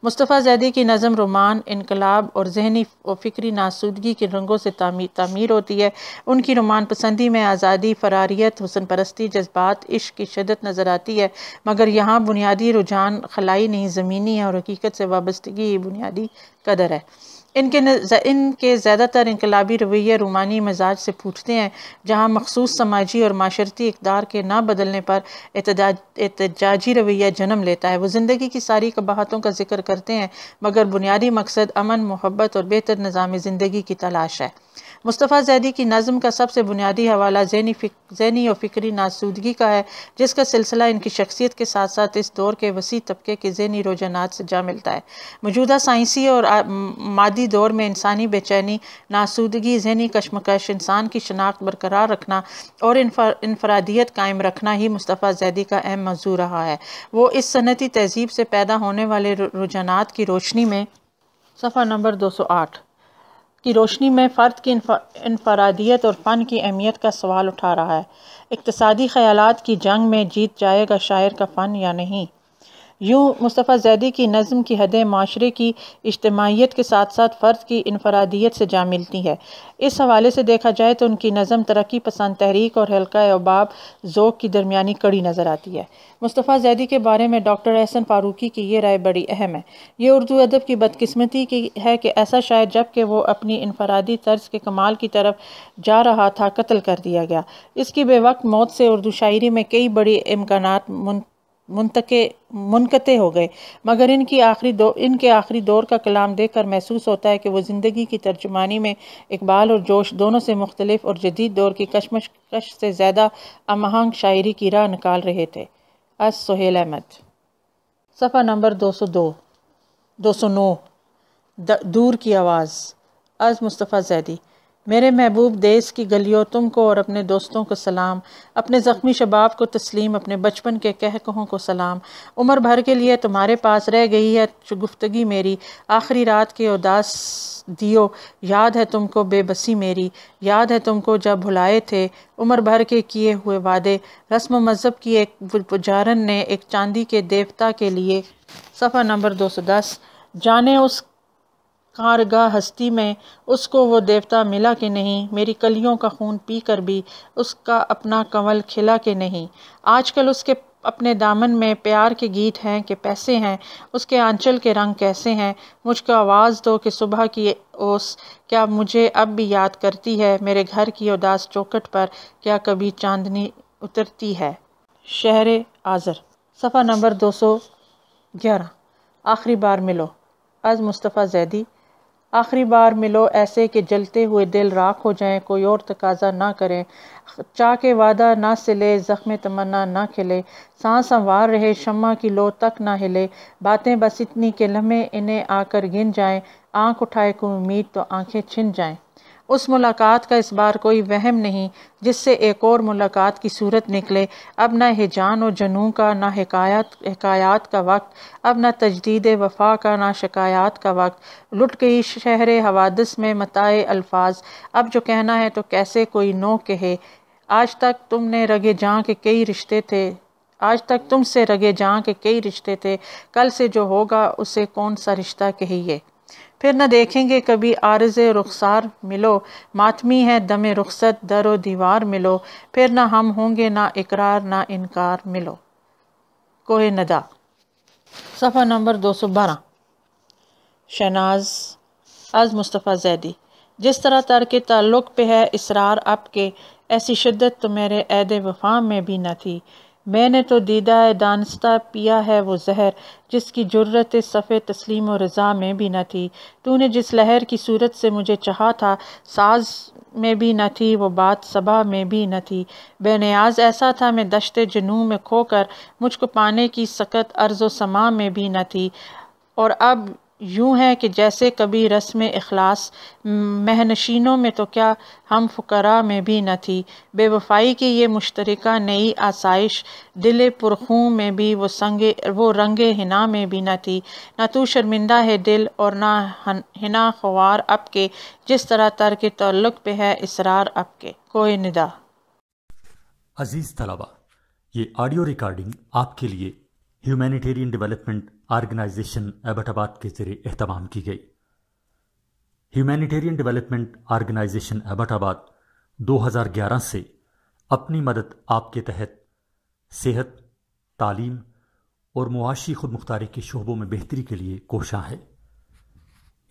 मुस्तफ़ा जैदी की नज़म रोमान इनकलाब और जहनी और फ़िक्री नासूदगी के रंगों से तामीर तामीर होती है उनकी रोमान पसंदी में आज़ादी फरारियत हुसन परस्ती जज्बात इश्क की शदत नज़र आती है मगर यहाँ बुनियादी रुझान खलाई नहीं ज़मीनी है और हकीकत से वाबस्तगी बुनियादी कदर है इनके इनके ज़्यादातर इनकलाबी रवैये रूमानी मिजाज से पूछते हैं जहाँ मखसूस समाजी और माशरती इकदार के ना बदलने पर एहतजाजी रवैया जन्म लेता है वो ज़िंदगी की सारी कबाहतों का जिक्र करते हैं मगर बुनियादी मकसद अमन मोहब्बत और बेहतर निज़ाम ज़िंदगी की तलाश है मुस्तफ़ा जैदी की नज़म का सबसे बुनियादी हवाला जहनी जहनी और फ़िक्री नासूदगी का है जिसका सिलसिला इनकी शख्सियत के साथ साथ इस दौर के वसी तबके के जहनी रुझाना से जा मिलता है मौजूदा साइंसी और मादी दौर में इंसानी बेचैनी नासूदगी जहनी कशमकश इंसान की शनाख्त बरकरार रखना और इनफरादियत कायम रखना ही मुस्तफ़ा जैदी का अहम मौजू रहा है वो इस सनती तहजीब से पैदा होने वाले रुझाना की रोशनी में सफ़ा नंबर दो सौ आठ की रोशनी में फ़र्द की इनफरादियत और फ़न की अहमियत का सवाल उठा रहा है इकतसादी ख्याल की जंग में जीत जाएगा शायर का फ़न या नहीं यूँ मुस्तफ़ा जैदी की नज़म की हदें माशरे की इज्तमाहीत के साथ साथ फ़र्द की इनफरादियत से जा मिलती है इस हवाले से देखा जाए तो उनकी नज़म तरक्की पसंद तहरीक और हल्का अबाब जोक की दरमियानी कड़ी नज़र आती है मुस्तफ़ा जैदी के बारे में डॉक्टर एहसन फारूकी की ये राय बड़ी अहम है ये उर्दू अदब की बदकस्मती की है कि ऐसा शायर जब कि वो अपनी इनफरादी तर्ज के कमाल की तरफ जा रहा था कत्ल कर दिया गया इसकी बेवक्त मौत से उर्दू शायरी में कई बड़ी इम्कान मुंतक मुनकते हो गए मगर इनकी आखिरी दो इनके आखिरी दौर का कलाम देख कर महसूस होता है कि वो ज़िंदगी की तर्जुमानी में इकबाल और जोश दोनों से मुख्तलिफ और जदीद दौर की कशमश कश से ज़्यादा अमहंग शायरी की राह निकाल रहे थे अस सुहेल अहमद सफ़ा नंबर दो सौ दो दो सौ नौ दूर की आवाज़ अज़ मुस्तफ़ा जैदी मेरे महबूब देश की गलियों तुमको और अपने दोस्तों को सलाम अपने ज़ख्मी शबाब को तस्लीम अपने बचपन के कहकहों को सलाम उम्र भर के लिए तुम्हारे पास रह गई है गुफ्तगी मेरी आखिरी रात के उदास दियो याद है तुमको बेबसी मेरी याद है तुमको जब भुलाए थे उम्र भर के किए हुए वादे रस्म मज़हब की एक पुजारन ने एक चांदी के देवता के लिए सफ़ा नंबर दो सौ दस जाने उस कारगा हस्ती में उसको वो देवता मिला कि नहीं मेरी कलियों का खून पी कर भी उसका अपना कंवल खिला कि नहीं आजकल उसके अपने दामन में प्यार के गीत हैं कि पैसे हैं उसके आंचल के रंग कैसे हैं मुझको आवाज़ दो कि सुबह की ओस क्या मुझे अब भी याद करती है मेरे घर की उदास चौकट पर क्या कभी चांदनी उतरती है शहर आज़र सफ़ा नंबर दो सौ ग्यारह आखिरी बार मिलो अज़ मुस्तफ़ा जैदी आखिरी बार मिलो ऐसे कि जलते हुए दिल राख हो जाएं कोई और तकाजा ना करें चाह के वादा ना सिले ज़ख्म तमन्ना ना खिले सांस संवार रहे शम्मा की लो तक ना हिले बातें बस इतनी के लम्हे इन्हें आकर गिन जाएं आंख उठाए को उम्मीद तो आंखें छिन जाएं उस मुलाकात का इस बार कोई वहम नहीं जिससे एक और मुलाकात की सूरत निकले अब ना हिजान और जनू का ना हकायत हकायात का वक्त अब न तजदीद वफा का ना शिकायात का वक्त लुट गई शहर हवादस में मताए अल्फाज अब जो कहना है तो कैसे कोई नो कहे आज तक तुमने रगे जहाँ के कई रिश्ते थे आज तक तुमसे रगे जहाँ के कई रिश्ते थे कल से जो होगा उसे कौन सा रिश्ता कहिए फिर न देखेंगे कभी आरज रुखसार मिलो मातमी है दम रुखसत दर व दीवार मिलो फिर ना हम होंगे ना इकरार ना इनकार मिलो कोहे नदा सफ़ा नंबर दो सौ बारह शनाज अज मुस्तफ़ा जैदी जिस तरह तर के तल्लुक़ पे है इसरार आपके ऐसी शिद्दत तो मेरे अहद वफा में भी न थी मैंने तो दीदा है दानस्ता पिया है वो जहर जिसकी ज़रूरत सफ़े तस्लीम और रज़ा में भी न थी तूने जिस लहर की सूरत से मुझे चाहा था साज में भी न थी वो बात सभा में भी न थी बेनियाज ऐसा था मैं दश्त जनू में खोकर मुझको पाने की सकत अर्ज़ समा में भी न थी और अब यूँ है कि जैसे कभी रस्म अखलास महनशीनों में तो क्या हम फकरा में भी न थी बेवफाई की ये मुश्तरक नई आसाइश दिल पुरखों में भी वो संगे वो रंग हिना में भी न थी ना तो शर्मिंदा है दिल और ना हिना खवार अब के जिस तरह तर के तल्लक़ पे है इसरार अब के कोई निदा अजीज़ तलबा ये ऑडियो रिकॉर्डिंग आपके लिए ह्यूमैनिटेरियन डेवलपमेंट आर्गेनाइजेशन एबटाबाद के जरिए अहतमाम की गई ह्यूमैनिटेरियन डेवलपमेंट आर्गेनाइजेशन एबटाबाद 2011 से अपनी मदद आपके तहत सेहत तालीम और मुआशी खुद मुख्तारी के शोबों में बेहतरी के लिए कोशा है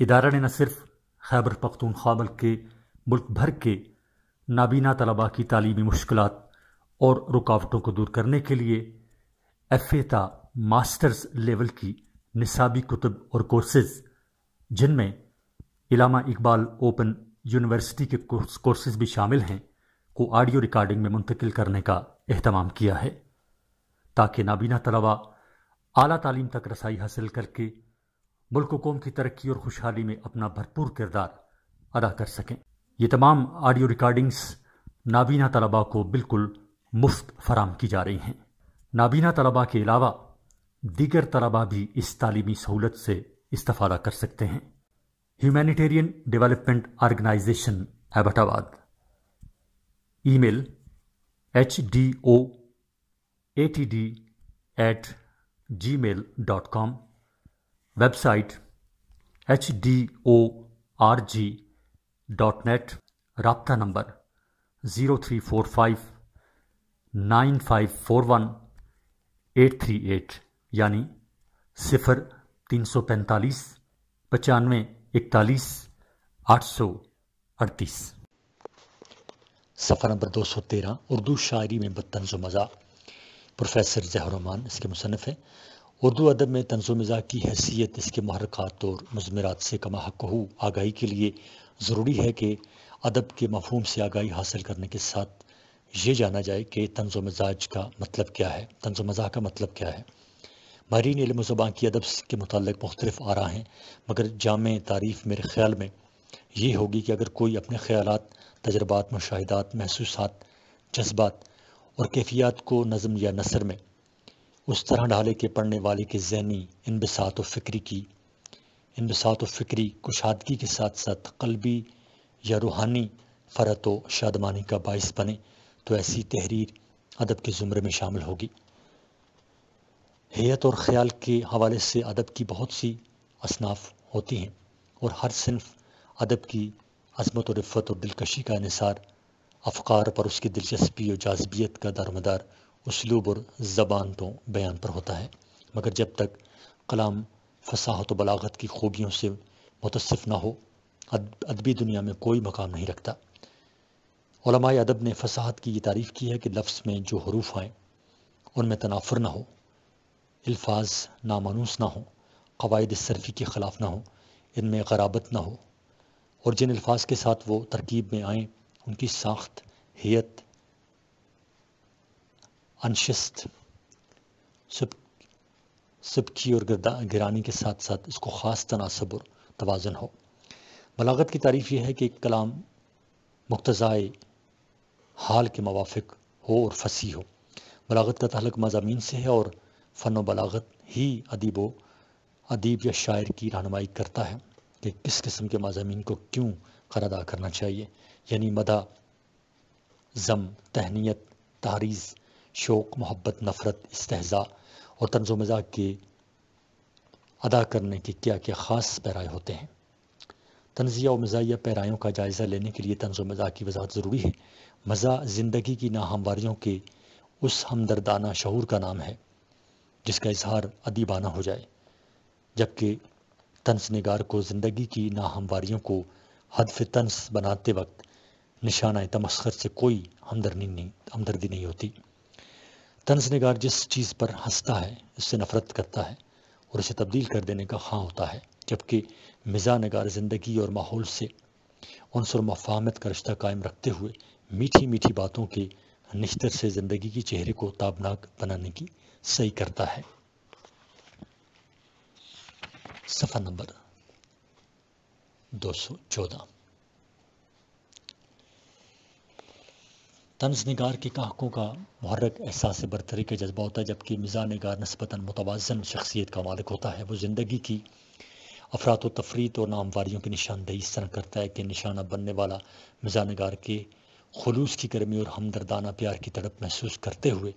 इदारा ने न सिर्फ खैबर पख्तूनख्वा बल्कि मुल्क भर के नाबीना तलबा की तालीमी मुश्किल और रुकावटों को दूर करने के लिए एफ़ेता मास्टर्स लेवल की निसाबी कुतब और कोर्सेज़ जिनमें इलामा इकबाल ओपन यूनिवर्सिटी के कोर्सेज भी शामिल हैं को ऑडियो रिकॉर्डिंग में मुंतकिल करने का अहतमाम किया है ताकि नाबीना तलबा आला तालीम तक रसाई हासिल करके मुल्क कौम की तरक्की और खुशहाली में अपना भरपूर किरदार अदा कर सकें ये तमाम ऑडियो रिकॉर्डिंग्स नाबीना तलबा को बिल्कुल मुफ्त फराम की जा रही हैं नाबीना तलबा के अलावा दीगर तलबा भी इस तालीमी सहूलत से इस्तफादा कर सकते हैं humanitarian development organisation Abbottabad email H D O A T D at Gmail dot com website H D O R G dot net रबता number zero three four five nine five four one eight three eight यानी सिफर तीन सौ पैंतालीस पचानवे इकतालीस आठ सौ अड़तीस सफ़र नंबर दो सौ तेरह उर्दू शायरी में बदतंज मज़ा प्रोफेसर रमान इसके मुसनफ़ हैं उर्दू अदब में तंज मज़ा की हैसियत इसके महरक़ात और मजमरात से कमा हकहू आगाही के लिए ज़रूरी है कि अदब के मफहूम से आगाही हासिल करने के साथ ये जाना जाए कि तंज मिजाज का मतलब क्या है तंज मज़ा का मतलब क्या है माहरीन इलम ज़बान की अदब के मतलब मुख्तलिफ रहा हैं मगर जाम तारीफ़ मेरे ख्याल में ये होगी कि अगर कोई अपने ख्याल तजर्बात मुशाहदात महसूस जज्बात और कैफियात को नज़म या नसर में उस तरह ढाले के पढ़ने वाले के जहनी इनबसात व फ़िक्री की इनबसात व फ़िक्री कुशादगी के साथ साथ कलबी या रूहानी फ़रत व शादमानी का बायस बने तो ऐसी तहरीर अदब के ज़ुमरे में शामिल होगी हेयत और ख्याल के हवाले से अदब की बहुत सी असनाफ होती हैं और हर सिनफ अदब की अजमत और इफ़त और दिलकशी का इसार अफकार पर उसकी दिलचस्पी और जाजबियत का दारमदार उसलूब और ज़बान तो बयान पर होता है मगर जब तक कलाम फसाहत बलागत की खूबियों से मुतसफ़ ना हो अदबी दुनिया में कोई मकाम नहीं रखता अदब ने फसाहत की ये तारीफ़ की है कि लफ्स में जो हरूफ आएँ उनमें तनाफर ना हो अल्फाज नामानूस ना हों कवायद सरफ़ी के ख़िलाफ़ ना हों इनमें गराबत ना हो और जिन अल्फाज के साथ वो तरकीब में आएँ उनकी साख्त हैत अनशस्त सब सबकी और गिरानी के साथ साथ इसको ख़ास तनासब और तोज़न हो बलागत की तारीफ़ यह है कि कलाम मुक्तज़ाए हाल के मवाफिक हो और फसी हो बलागत का तहलक मजामी से है और फ़न बलागत ही अदीब व अदीब या शायर की रहनमाई करता है कि किस किस्म के मजामी को क्यों कर अदा करना चाहिए यानी मदा ज़म तहनीत तहरीज़ शोक मोहब्बत नफ़रत इसतजा और तंज मज़ाक के अदा करने के क्या क्या ख़ास पैराए होते हैं तंजिया और मज़ाहिया पैरायों का जायज़ा लेने के लिए तंज मज़ाक की वजाहत ज़रूरी है मज़ा ज़िंदगी की नाहमवारियों के उस हमदर्दाना शूर का नाम है जिसका इजहार अदीबाना हो जाए जबकि तंस नगार को ज़िंदगी की नाहमवारियों को हदफ तंस बनाते वक्त निशाना तमस्खर से कोई हमदर्दी नहीं हमदर्दी नहीं होती तंस नगार जिस चीज़ पर हंसता है उससे नफरत करता है और उसे तब्दील कर देने का हाँ होता है जबकि मिज़ा नगार ज़िंदगी और माहौल से अनसर मफाहमत का रिश्ता कायम रखते हुए मीठी मीठी बातों के निश्तर से ज़िंदगी की चेहरे को ताबनाक बनाने की सही करता है सफा नंबर 214 तंज निगार के काहकों का महरक एहसास बरतरी का जज्बा होता है जबकि मिज़ा निगार नस्बता मुतवाजन शख्सियत का मालिक होता है वो ज़िंदगी की अफरात तफरीत और नामवारियों की निशानदेही इस तरह करता है कि निशाना बनने वाला मिज़ा निगार के खलूस की गर्मी और हमदर्दाना प्यार की तड़प महसूस करते हुए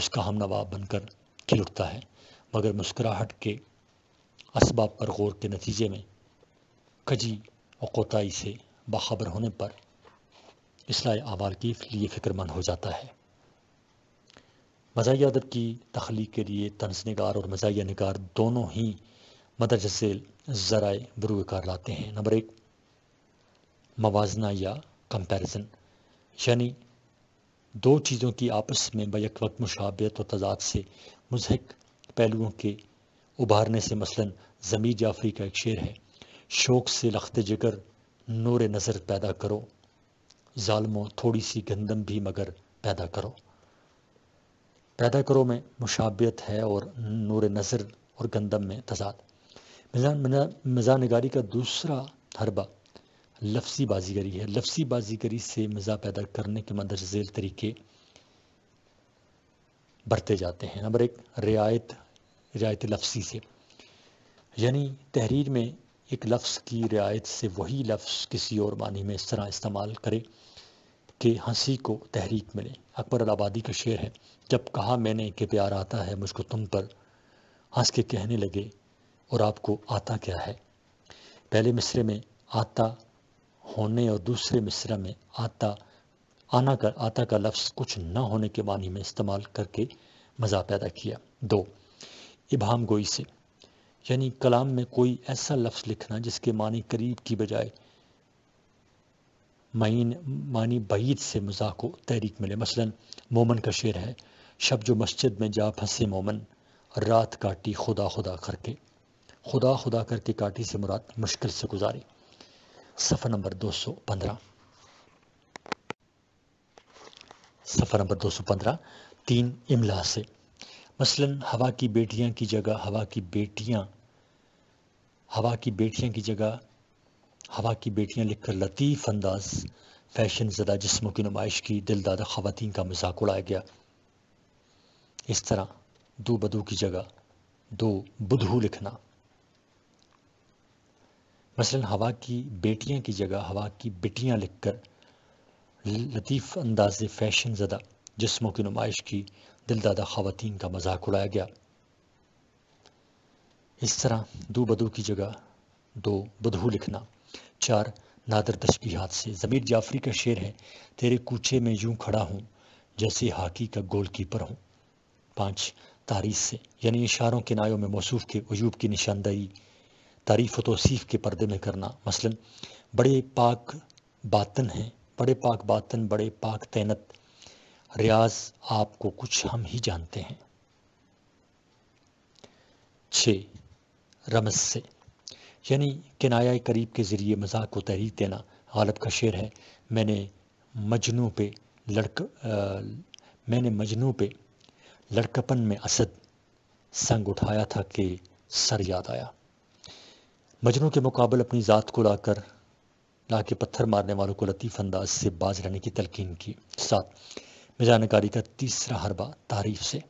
उसका हम नवाब बनकर खिल उठता है मगर मुस्कुराहट के इसबाब पर गौर के नतीजे में कजी और कोताही से बाखबर होने पर इसलाह आवार के लिए फ़िक्रमंद हो जाता है मज़ाही अदब की तख्लीक के लिए तंज नगार और मज़ाही नगार दोनों ही मदरज जराए ज़रा बरूकार लाते हैं नंबर एक मवाजना या कंपैरिजन यानी दो चीज़ों की आपस में बैक वक्त मुशाबत व तजाद से मुजहक पहलुओं के उभारने से मसलन जमी जाफरी का एक शेर है शौक से लखते जगर नूर नज़र पैदा करो ालमो थोड़ी सी गंदम भी मगर पैदा करो पैदा करो में मुशाबियत है और नूर नज़र और गंदम में तजाद मिजान मिजा नगारी का दूसरा हरबा लफसी बाजीगरी है लफसी बाजीगरी से मज़ा पैदा करने के मंदर झेल तरीके बरते जाते हैं नंबर एक रियायत रियायत लफसी से यानी तहरीर में एक लफ्ज़ की रियायत से वही लफ्ज़ किसी और मानी में इस तरह इस्तेमाल करे कि हंसी को तहरीक मिले अकबर आबादी का शेर है जब कहा मैंने कि प्यार आता है मुझको तुम पर हंस के कहने लगे और आपको आता क्या है पहले मिसरे में आता होने और दूसरे मिसरा में आता आना कर आता का लफ्ज़ कुछ न होने के मानी में इस्तेमाल करके मज़ा पैदा किया दो इबाम गोई से यानी कलाम में कोई ऐसा लफ्ज़ लिखना जिसके मानी करीब की बजाय मीन मानी बीत से मज़ाक को तहरीक मिले मसलन मोमन का शेर है शब जो मस्जिद में जा फंसे मोमन रात काटी खुदा खुदा करके खुदा खुदा करके काटी से मुराद मुश्किल से गुजारी सफ़र नंबर 215 सफ़र नंबर 215 तीन इमला से मसलन हवा की बेटियां की जगह हवा की बेटियां हवा की बेटियां की जगह हवा की बेटियां लिखकर लतीफ़ अंदाज फैशन ज़दा जिसमों की नुमाइश की दिल दादा का मजाक उड़ाया गया इस तरह दो बदू की जगह दो बुधू लिखना मसलन हवा की बेटियाँ की जगह हवा की बेटियाँ लिखकर लतीफ़ अंदाज फैशन ज़दा जिसमों की नुमाइश की दिलदादा खातन का मजाक उड़ाया गया इस तरह दो बदू की जगह दो बदहू लिखना चार नादर तशबीहात से ज़मीर जाफरी का शेर है तेरे कूचे में यूं खड़ा हूँ जैसे हाकी का गोल कीपर हूँ पाँच तारीख से यानी इशारों के नायों में मौसू के अजूब की निशानदही तारीफ़ व तोसीफ़ के पर्दे में करना मसलन बड़े पाक बातन हैं बड़े पाक बातन बड़े पाक तैनत रियाज आपको कुछ हम ही जानते हैं छ रमज से यानी किनाया करीब के ज़रिए मजाक को तहरीक देना गालब का शेर है मैंने मजनू पे लड़क आ, मैंने मजनू पे लड़कपन में असद संग उठाया था कि सर याद आया मजनू के मुकाबले अपनी ज़ात को लाकर ला के पत्थर मारने वालों को लतीफ़ अंदाज से बाज रहने की तलकीन की साथ मिजानकारी का तीसरा हरबा तारीफ से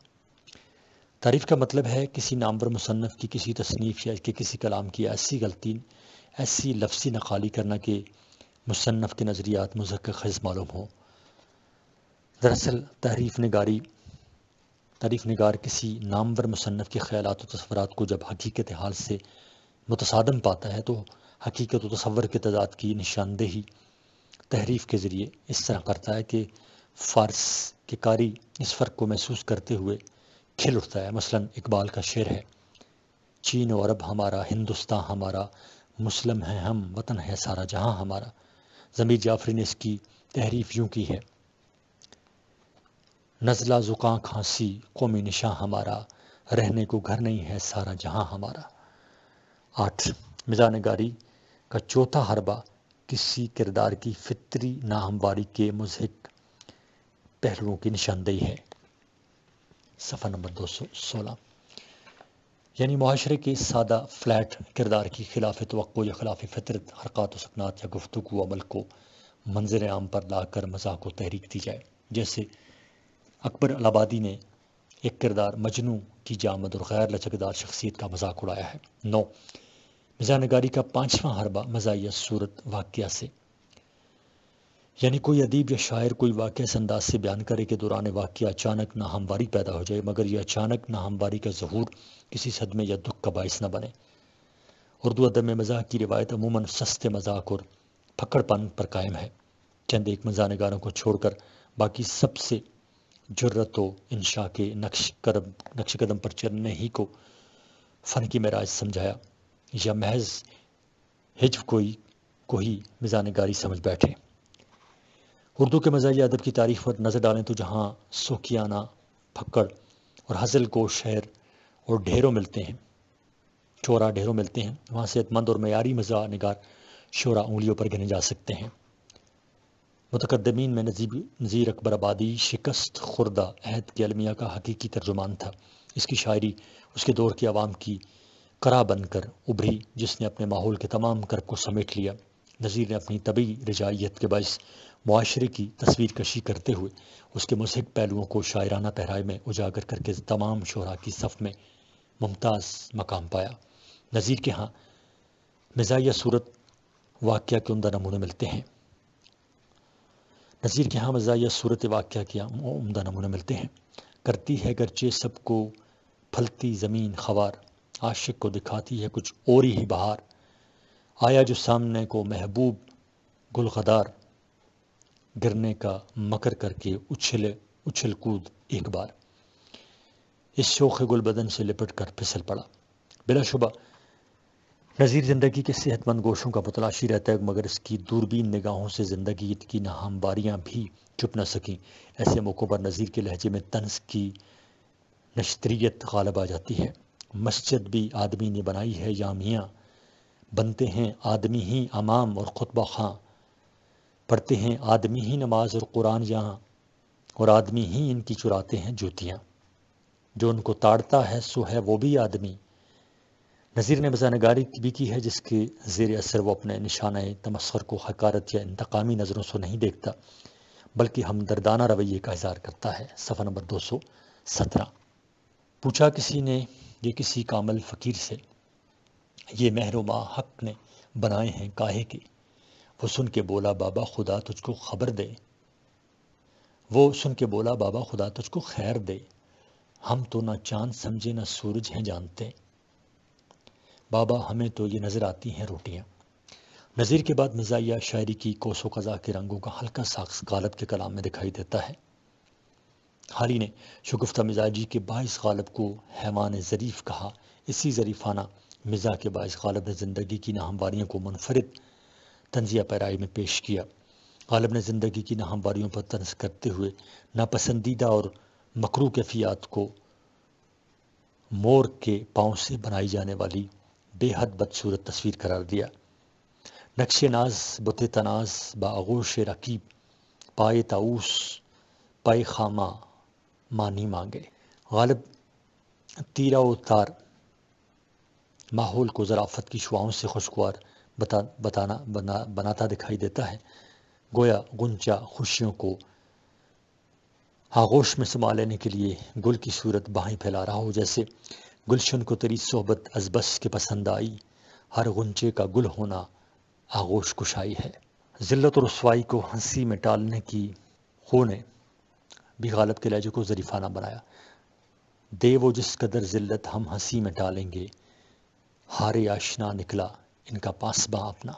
तारीफ का मतलब है किसी नामवर मुसन्फ़ की किसी तसनीफ़ या इसके किसी कलाम की ऐसी गलती ऐसी लफ्सी नकाली करना कि मुसन्फ़ के नज़रियात का खज़ मालूम हो दरअसल तहरीफ नगारी तारीफ नगार किसी नामवर मुसनफ़ के ख्याल व तस्वरत को जब हकीकत हाल से मुतसादम पाता है तो हकीकत व तस्वर के तदाद की निशानदेही तहरीफ के ज़रिए इस तरह करता है कि फ़ारस के कारी इस फ़र्क को महसूस करते हुए खिल उठता है मसलन इकबाल का शेर है चीन और अरब हमारा हिंदुस्तान हमारा मुस्लिम है हम वतन है सारा जहां हमारा जमीर जाफरी ने इसकी तहरीफ यूँ की है नज़ला ज़ुकाँ खांसी कौमी निशा हमारा रहने को घर नहीं है सारा जहां हमारा आठ मिजान गारी का चौथा हरबा किसी किरदार की फितरी नाहमबारी के मुजहक पहलुओं की निशानदेही है सफ़ा नंबर दो सौ सोलह यानी माशरे के सादा फ्लैट किरदार की खिलाफ तो या खिलाफ फितरत हरकत सकनात या गुफ्तु अमल को मंजर आम पर लाकर मजाक व तहरीक दी जाए जैसे अकबर अलाबादी ने एक किरदार मजनू की जामद और गैर लचकदार शख्सियत का मजाक उड़ाया है नौ मिजानगारी का पांचवा हरबा मजाया सूरत वाक्य से यानी कोई अदीब या शायर कोई वाक़ इस अंदाज से बयान करे के दौरान वाक्य अचानक नाहमवारी पैदा हो जाए मगर यह अचानक नाहमवारी का जहूर किसी सदमे या दुख का बायस न बने उर्दू अदब में मजाक की रिवायत अमूमन सस्ते मजाक और फकड़पन पर कायम है चंद एक मजानगारों को छोड़कर बाकी सबसे जर्रत व इंशा के नक्श कदम नक्श कदम पर चलने ही को फ़न की महराज समझाया या महज हिजब कोई को ही मिजान गारी समझ बैठे उर्दू के मजाही अदब की तारीख पर नज़र डालें तो जहाँ सोखियाना फक्कड़ और हजल को शहर और ढेरों मिलते हैं चोरा ढेरों मिलते हैं वहाँ सेहतमंद और मैारी मज़ा नगार शोरा उंगलियों पर गिने जा सकते हैं मुतकदमीन में नजीब नज़ीर अकबर आबादी शिकस्त खुर्दा अहद के अलमिया का हकीकी तर्जुमान था इसकी शायरी उसके दौर की आवाम की करा बनकर उभरी जिसने अपने माहौल के तमाम कर्ब को समेट लिया नज़ीर ने अपनी तबी रजाइत के बायस माशरे की तस्वीर कशी करते हुए उसके मजहब पहलुओं को शायराना पहराए में उजागर करके तमाम शहरा की सफ़ में मुमताज़ मकाम पाया नज़ीर के यहाँ मिजाइया सूरत वाक़ के उमदा नमूने मिलते हैं नज़ीर के यहाँ मिजाइया सूरत वाक़ के उमदा नमूने मिलते हैं करती है गरचे सबको फलती ज़मीन खवार आशिक को दिखाती है कुछ और ही बहार आया जो सामने को महबूब गुलगदार गिरने का मकर करके उछले उछल कूद एक बार इस शोख गुल बदन से लिपट कर फिसल पड़ा बिलाशुबा नज़ीर ज़िंदगी के सेहतमंद गोशों का पुतलाशी रहता है मगर इसकी दूरबीन निगाहों से ज़िंदगी की बारियां भी चुप न सकें ऐसे मौक़ों पर नज़ीर के लहजे में तंज की नशतरीत गालब आ जाती है मस्जिद भी आदमी ने बनाई है मियाँ बनते हैं आदमी ही अमाम और खुतबा खां पढ़ते हैं आदमी ही नमाज और कुरान यहाँ और आदमी ही इनकी चुराते हैं जूतियाँ जो उनको ताड़ता है सो है वो भी आदमी नज़ीर ने नगारी भी की है जिसके ज़ेर असर वो अपने निशाना तमस्र को हकारत या इंतकामी नज़रों से नहीं देखता बल्कि हमदर्दाना रवैये का इजहार करता है सफ़ा नंबर दो सौ सत्रह पूछा किसी ने ये किसी कामल फ़कीर से ये महरुमा हक ने बनाए हैं काहे के वो सुन के बोला बाबा खुदा तुझको खबर दे वो सुन के बोला बाबा खुदा तुझको खैर दे हम तो ना चांद समझे ना सूरज हैं जानते बाबा हमें तो ये नज़र आती हैं रोटियाँ नज़ीर के बाद मज़ाया शायरी की कोसो कज़ा के रंगों का हल्का साक्स गालब के कलाम में दिखाई देता है हाल ही ने शगुफ्ता मिजाजी के बायस गालब को हैवान ज़रीफ़ कहा इसी ज़रीफ़ाना मिज़ा के बायस गालब ने ज़िंदगी की नाहमवारियों को मुनफरद तंजिया पैराई में पेश किया गालब ने ज़िंदगी की नाहमवारियों पर तंज करते हुए नापसंदीदा और मकरू कैफियात को मोर के पाँव से बनाई जाने वाली बेहद बदसूरत तस्वीर करार दिया नक्श नाज बुत तनाज बागोश रकीब पाए ताऊस पाए खामा मानी मांगे गालिब तीरा व तार माहौल को ज़राफत की शुआओं से खुशगवार बता बताना बना बनाता दिखाई देता है गोया गुंचा खुशियों को आगोश में समा लेने के लिए गुल की सूरत बाहें फैला रहा हो जैसे गुलशन को तेरी सोहबत अजबस के पसंद आई हर गुंचे का गुल होना आगोश कुशाई है ज़िल्लत और रसवाई को हंसी में टालने की खोने भी गालब के लहजे को जरीफाना बनाया दे वो जिस कदर ज़िल्लत हम हंसी में डालेंगे हारे आशना निकला इनका पासबा अपना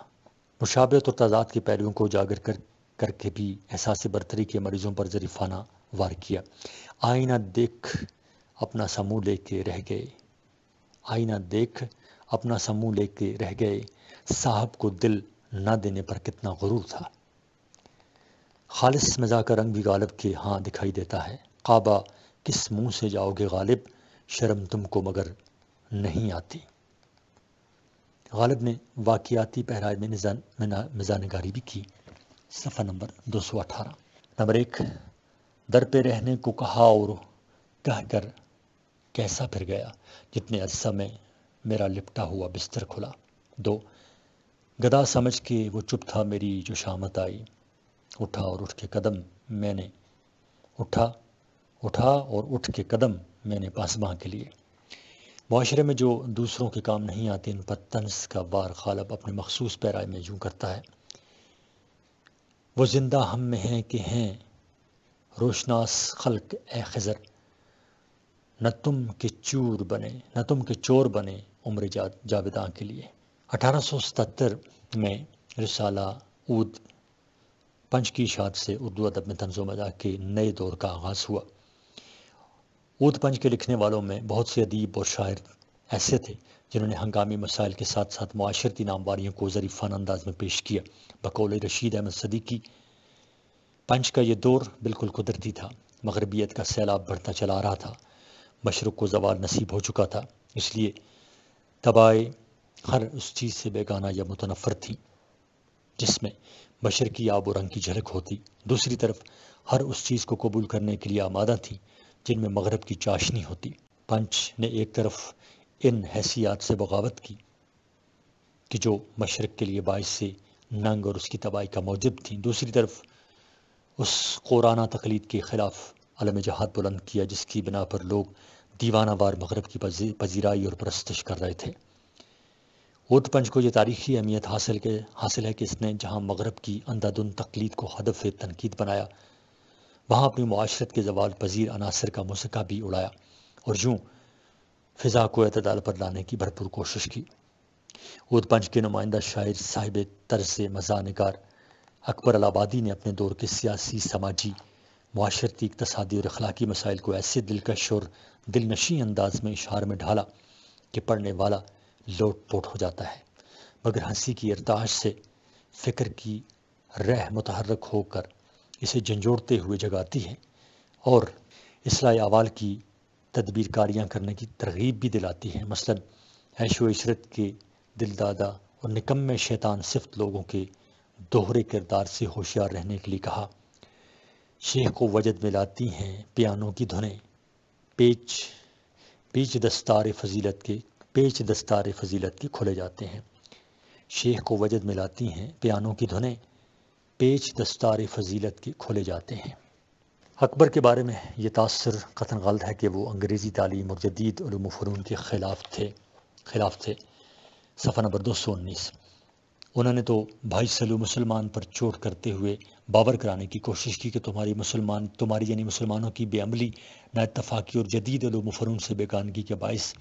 मुशाबत और तादाद के पैरों को उजागर कर करके भी एहसास बरतरी के मरीज़ों पर जरीफाना वार किया आईना देख अपना समूह लेके रह गए आईना देख अपना समूह लेके रह गए साहब को दिल न देने पर कितना गुरूर था खालिस मज़ा का रंग भी गालिब के हाँ दिखाई देता है काबा किस मुंह से जाओगे गालिब शर्म तुमको मगर नहीं आती गालिब ने वाकियाती पहराज में मिजानगारी भी की सफ़ा नंबर दो सौ अठारह नंबर एक दर पे रहने को कहा और कह कर कैसा फिर गया जितने अरसा में मेरा लिपटा हुआ बिस्तर खुला दो गदा समझ के वो चुप था मेरी जो शामत आई उठा और उठ के कदम मैंने उठा उठा और उठ के कदम मैंने पासबाँ के लिए माशरे में जो दूसरों के काम नहीं आते इन पर तंस का बार खालब अपने मखसूस पैराए में यूँ करता है वो जिंदा हम में हैं कि हैं रोशनास खलक ए खज़र न तुम के चूर बने न तुम के चोर बने उम्र जा, जाविदा के लिए अठारह सौ सतहत्तर में रिसाला ऊद पंच की शाद से उर्दू अदब में तंज मजाक के नए दौर का आगाज़ हुआ उर्द पंच के लिखने वालों में बहुत से अदीब और शायर ऐसे थे जिन्होंने हंगामी मसाइल के साथ साथ माशरती नामवारियों को ज़रीफ़ान अंदाज में पेश किया बकौल रशीद अहमद सदीकी पंच का ये दौर बिल्कुल कुदरती था मगरबियत का सैलाब बढ़ता चला रहा था मशरक़ को जवाल नसीब हो चुका था इसलिए तबाह हर उस चीज़ से बेगाना या मुतनफ़र थी जिसमें बशर की आब और रंग की झलक होती दूसरी तरफ हर उस चीज़ को कबूल करने के लिए आमादा थी जिनमें मगरब की चाशनी होती पंच ने एक तरफ इन हैसियात से बगावत की कि जो मशरक़ के लिए बायस से नंग और उसकी तबाही का मौजब थी दूसरी तरफ उस कुराना तकलीद के ख़िलाफ़ अलम जहाद बुलंद किया जिसकी बिना पर लोग दीवाना वार मगरब की पजीराई और परस्तश कर रहे थे होत पंच को यह तारीखी अहमियत हासिल के हासिल है कि इसने जहाँ मगरब की अंधाधुन तकलीद को हदफ तनकीद बनाया वहाँ अपनी माशरत के जवाल पजीर अनासर का मुसका भी उड़ाया और यूँ फ़िज़ा को अतदाल पर लाने की भरपूर कोशिश की उद पंच के नुमाइंदा शायर साहिब तर्ज मज़ा नगार अकबर अलाबादी ने अपने दौर के सियासी समाजी माशरती इकतसादी और अखलाकी मसाइल को ऐसे दिलकश और दिलनशी अंदाज में इशार में ढाला कि पढ़ने वाला लोट पोट हो जाता है मगर हंसी की अरदाश से फ़िक्र की रह मुतहरक होकर इसे झंझोड़ते हुए जगाती है और इसलाह अवाल की तदबीरकारियाँ करने की तरगीब भी दिलाती है मसलन ऐशो इशरत के दिलदादा और निकम्मे शैतान सिफ्त लोगों के दोहरे किरदार से होशियार रहने के लिए कहा शेख को वजद में लाती हैं पियानों की धुनें पेच पेच दस्तार फजीलत के पेच दस्तार फजीलत के खोले जाते हैं शेख को वजद मिलाती हैं पियानों की धुनें पेच दस्तार फजीलत के खोले जाते हैं अकबर के बारे में ये तासर कथन गलत है कि वो अंग्रेज़ी तालीम और जदीद फ़नून के ख़िलाफ़ थे खिलाफ थे सफ़ा नंबर दो सौ उन्नीस उन्होंने तो भाई सलू मुसलमान पर चोट करते हुए बावर कराने की कोशिश की कि तुम्हारी मुसलमान तुम्हारी यानी मुसलमानों की बेअमली नातफाक़ी और जदीद व मफरून से बेगानगी के बायस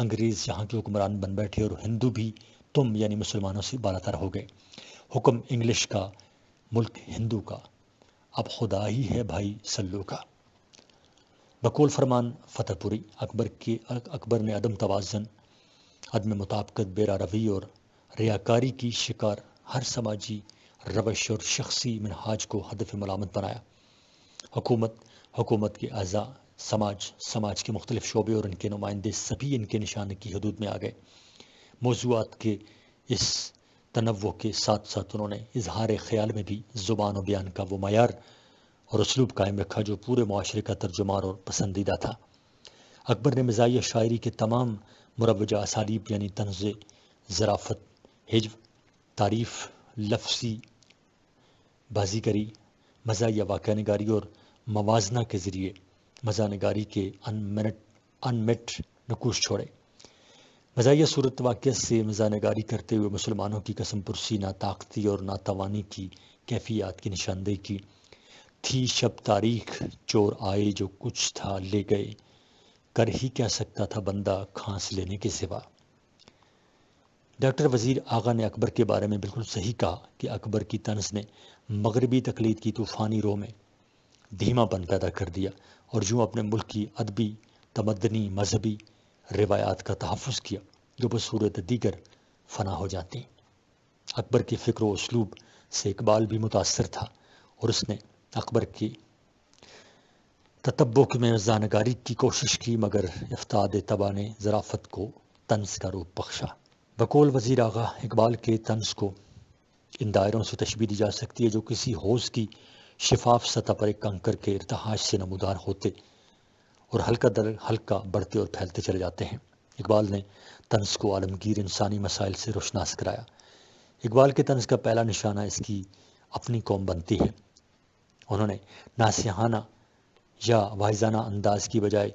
अंग्रेज़ यहाँ के हुक्मरान बन बैठे और हिंदू भी तुम यानी मुसलमानों से बालातर हो गए हुक्म इंग्लिश का मुल्क हिंदू का अब खुदा ही है भाई सल्लू का बकोल फरमान फतेहपुरी अकबर के अकबर ने अदम तोज़न अदम मुताबकत बेरा रवी और रियाकारी की शिकार हर समाजी रवश और शख्सी मिनहाज को हदफ मलामत बनाया हुकूमत हुकूमत के अज़ा समाज समाज के मुख्तलिफ शोबे और इनके नुमाइंदे सभी इनके निशान की हदूद में आ गए मौजूद के इस तनव के साथ साथ उन्होंने इजहार ख्याल में भी ज़ुबान और बयान का वो मैार और उसलूब कायम रखा जो पूरे माशरे का तर्जुमान और पसंदीदा था अकबर ने मिजाइया शायरी के तमाम मुरवजा असालीब यानी तनज़ ज़राफ़त हिजब तारीफ़ लफ्सी बाजीगरी मज़ा या वाक़ नगारी और मवाजना के ज़रिए मज़ा नगारी के अनमिनट अनमिट नकूश छोड़े मजा सूरत वाक़ से मज़ा नगारी करते हुए मुसलमानों की कसम पुरसी ना ताकती और ना नातवानी की कैफियात की निशानदेही की थी शब तारीख चोर आए जो कुछ था ले गए कर ही क्या सकता था बंदा खांस लेने के सिवा डॉक्टर वज़ीर आगा ने अकबर के बारे में बिल्कुल सही कहा कि अकबर की तनस ने मगरबी तकलीद की तूफ़ानी रो में धीमापन पैदा कर दिया और यूँ अपने मुल्क की अदबी तमदनी मजहबी रिवायात का तहफ़ किया जो बसूरत दीगर फना हो जाती अकबर के फ़िक्र उसलूब से इकबाल भी मुतासर था और उसने अकबर की ततब्बुक में जानकारी की कोशिश की मगर इफ्ताद तबा ने ज़राफ़त को तंज का रूप बख्शा बकौल वजीर आगा इकबाल के तंज को इन दायरों से तशबी दी जा सकती है जो किसी होज़ की शफाफ सतह पर एक कंकर के इरतहाज से नमदार होते और हल्का दर हल्का बढ़ते और फैलते चले जाते हैं इकबाल ने तंज को आलमगीर इंसानी मसाइल से रोशनास कराया इकबाल के तंज का पहला निशाना इसकी अपनी कौम बनती है उन्होंने नासहाना या वाहजाना अंदाज की बजाय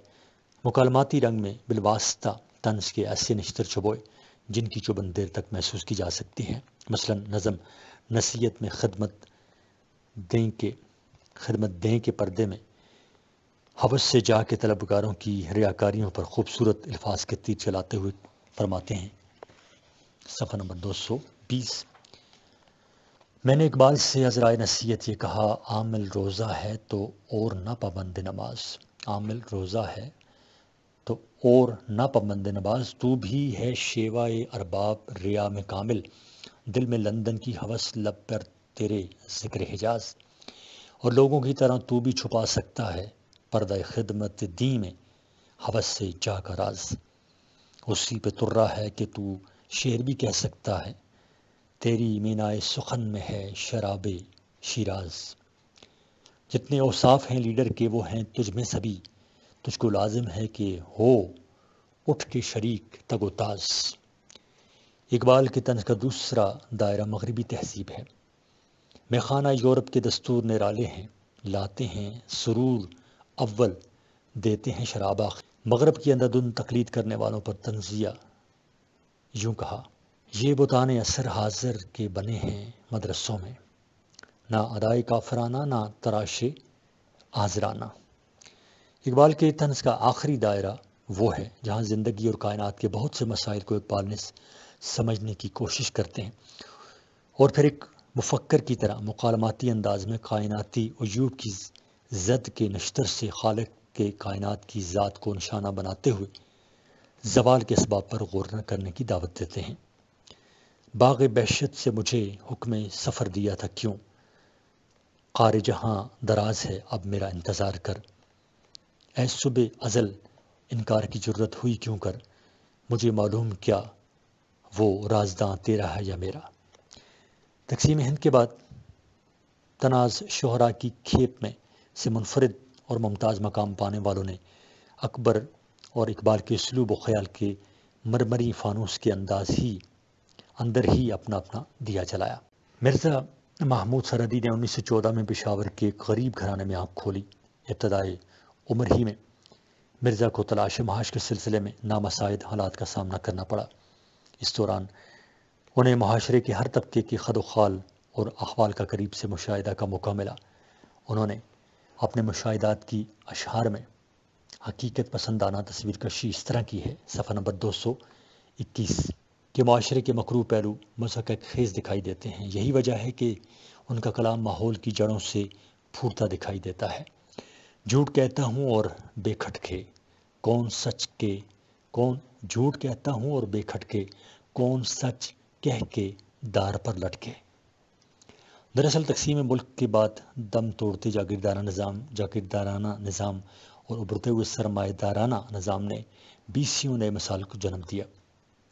मकालमती रंग में बिलवास्ता तंज के ऐसे निश्तर छुबोए जिनकी चुबन देर तक महसूस की जा सकती है मसलन नज़म नसीहत में खदमत दें के खदमत दें के पर्दे में हवस से जा के तलबगारों की रियाकारियों पर खूबसूरत अल्फाज के तीर चलाते हुए फरमाते हैं सफर नंबर दो सौ बीस मैंने इकबाल से अजराय नसीहत ये कहा आमिल रोज़ा है तो और ना पाबंद नमाज आमिल रोज़ा है तो और ना पबंद नबाज तू भी है शेवा अरबाब रिया में कामिल दिल में लंदन की हवस लब पर तेरे जिक्र हिजाज और लोगों की तरह तू भी छुपा सकता है पर्दा खिदमत दी में हवस से जा का राज उसी पे तुर्रा है कि तू शेर भी कह सकता है तेरी मीनाए सुखन में है शराब शिराज जितने औसाफ हैं लीडर के वो हैं तुझ में सभी तुझको तो लाजिम है कि हो उठ के शरीक तगोताज इकबाल के तंज का दूसरा दायरा मगरबी तहसीब है मेखाना यूरोप के दस्तूर निराले हैं लाते हैं सुरूर अव्वल देते हैं शराबा मगरब की दुन तकलीद करने वालों पर तंजिया यूं कहा ये बुतान असर हाजिर के बने हैं मदरसों में ना अदाए काफराना ना तराशे हाजराना इकबाल के तंज का आखिरी दायरा वो है जहाँ ज़िंदगी और कायनात के बहुत से मसाइल को इकबाल ने समझने की कोशिश करते हैं और फिर एक मुफक्र की तरह मकालमाती अंदाज में कायनाती अयूब की जद के नश्तर से खालक के कायनात की ज़ात को निशाना बनाते हुए जवाल के इसबाब पर गौर न करने की दावत देते हैं बाग बहशत से मुझे हुक्म सफ़र दिया था क्यों कार जहाँ दराज है अब मेरा इंतज़ार कर ऐसुब अज़ल इनकार की जरूरत हुई क्यों कर मुझे मालूम क्या वो राजदां तेरा है या मेरा तकसीम हिंद के बाद तनाज शहरा की खेप में से मुनफरद और मुमताज़ मकाम पाने वालों ने अकबर और इकबाल के सलूब व ख्याल के मरमरी फानूस के अंदाज ही अंदर ही अपना अपना दिया चलाया मिर्ज़ा महमूद सरदी ने 1914 में पिशावर के गरीब घराने में आँख खोली इब्तदाई उम्र ही में मिर्ज़ा को तलाश महाश के सिलसिले में नामसाइद हालात का सामना करना पड़ा इस दौरान उन्हें माशरे के हर तबके की खदोखाल और अखबाल का करीब से मुशाह का मौका मिला उन्होंने अपने मुशाहदात की अशहार में हकीकत पसंदाना तस्वीर कशी इस तरह की है सफ़ा नंबर दो सौ इक्कीस के माशरे के मकरू पहलू मजहक खेज दिखाई देते हैं यही वजह है कि उनका कलाम माहौल की जड़ों से फूटता दिखाई देता है झूठ कहता हूँ और बेखटके कौन सच के कौन झूठ कहता हूँ और बेखटके कौन सच कह के दार पर लटके दरअसल तकसीम मुल्क के बाद दम तोड़ते जागीरदारा निज़ाम जागीरदाराना निज़ाम और उभरते हुए सरमाएदाराना निज़ाम ने बीसियों नए मिसाल को जन्म दिया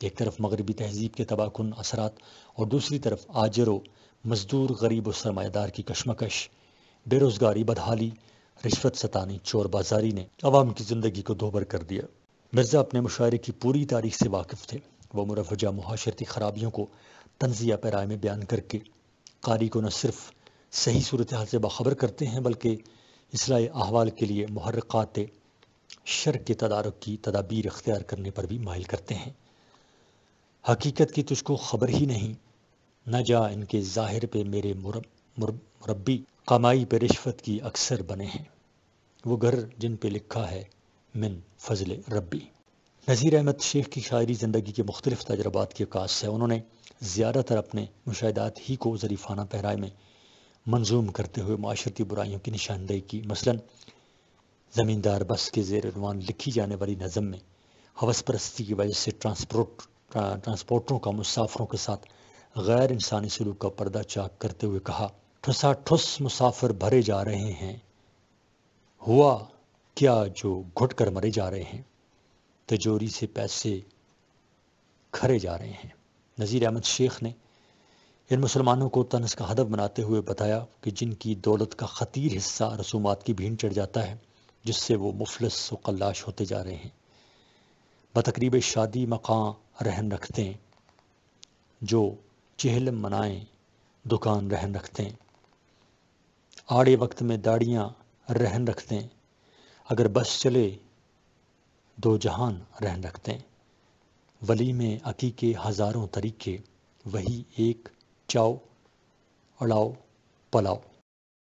एक तरफ मगरबी तहजीब के तबाहकुन असरात और दूसरी तरफ आजरों मजदूर गरीब और सरमादार की कशमकश बेरोज़गारी बदहाली रिश्वत सतानी चोर बाजारी ने आवाम की ज़िंदगी को दोबर कर दिया मिर्ज़ा अपने मुशायरे की पूरी तारीख से वाकिफ़ थे वह मुरवजा माशरती खराबियों को तनजिया राय में बयान करके कारी को न सिर्फ सही सूरत हाल से बाखबर करते हैं बल्कि इसलाह अहवाल के लिए महरक़ात शर के तदारक की तदाबीर अख्तियार करने पर भी माइल करते हैं हकीकत की तुझको खबर ही नहीं न जा इनके ज़ाहिर पे मेरे मुरब मुरब मुरबी कमाई पर रिश्वत की अक्सर बने हैं वो घर जिन पे लिखा है मिन फजल रबी नज़ीर अहमद शेख की शायरी ज़िंदगी के मुख्तलिफ तजर्बात की अक्स है उन्होंने ज़्यादातर अपने मुशाहदात ही को ज़रीफ़ाना पहराए में मंजूम करते हुए माशरती बुराइयों की निशानदेही की मसला ज़मींदार बस के जेरवान लिखी जाने वाली नज़म में हवस परस्ती की वजह से ट्रांसपोर्ट ट्रांसपोर्टरों का मुसाफरों के साथ गैर इंसानी सलूक का पर्दा चाक करते हुए कहा ठुसा ठुस मुसाफिर भरे जा रहे हैं हुआ क्या जो घुट कर मरे जा रहे हैं तिजोरी से पैसे खरे जा रहे हैं नज़ीर अहमद शेख ने इन मुसलमानों को तनस का हदफ बनाते हुए बताया कि जिनकी दौलत का ख़तीर हिस्सा रसूमात की भीड़ चढ़ जाता है जिससे वो मुफलस व कल्लाश होते जा रहे हैं बतकरीब शादी मकान रहन रखते हैं जो चहलम मनाएं दुकान रहन रखते हैं आड़े वक्त में दाड़ियाँ रहन रखते हैं अगर बस चले दो जहान रहन रखते हैं वली में अकी के हज़ारों तरीके वही एक चाओ अड़ाओ पलाओ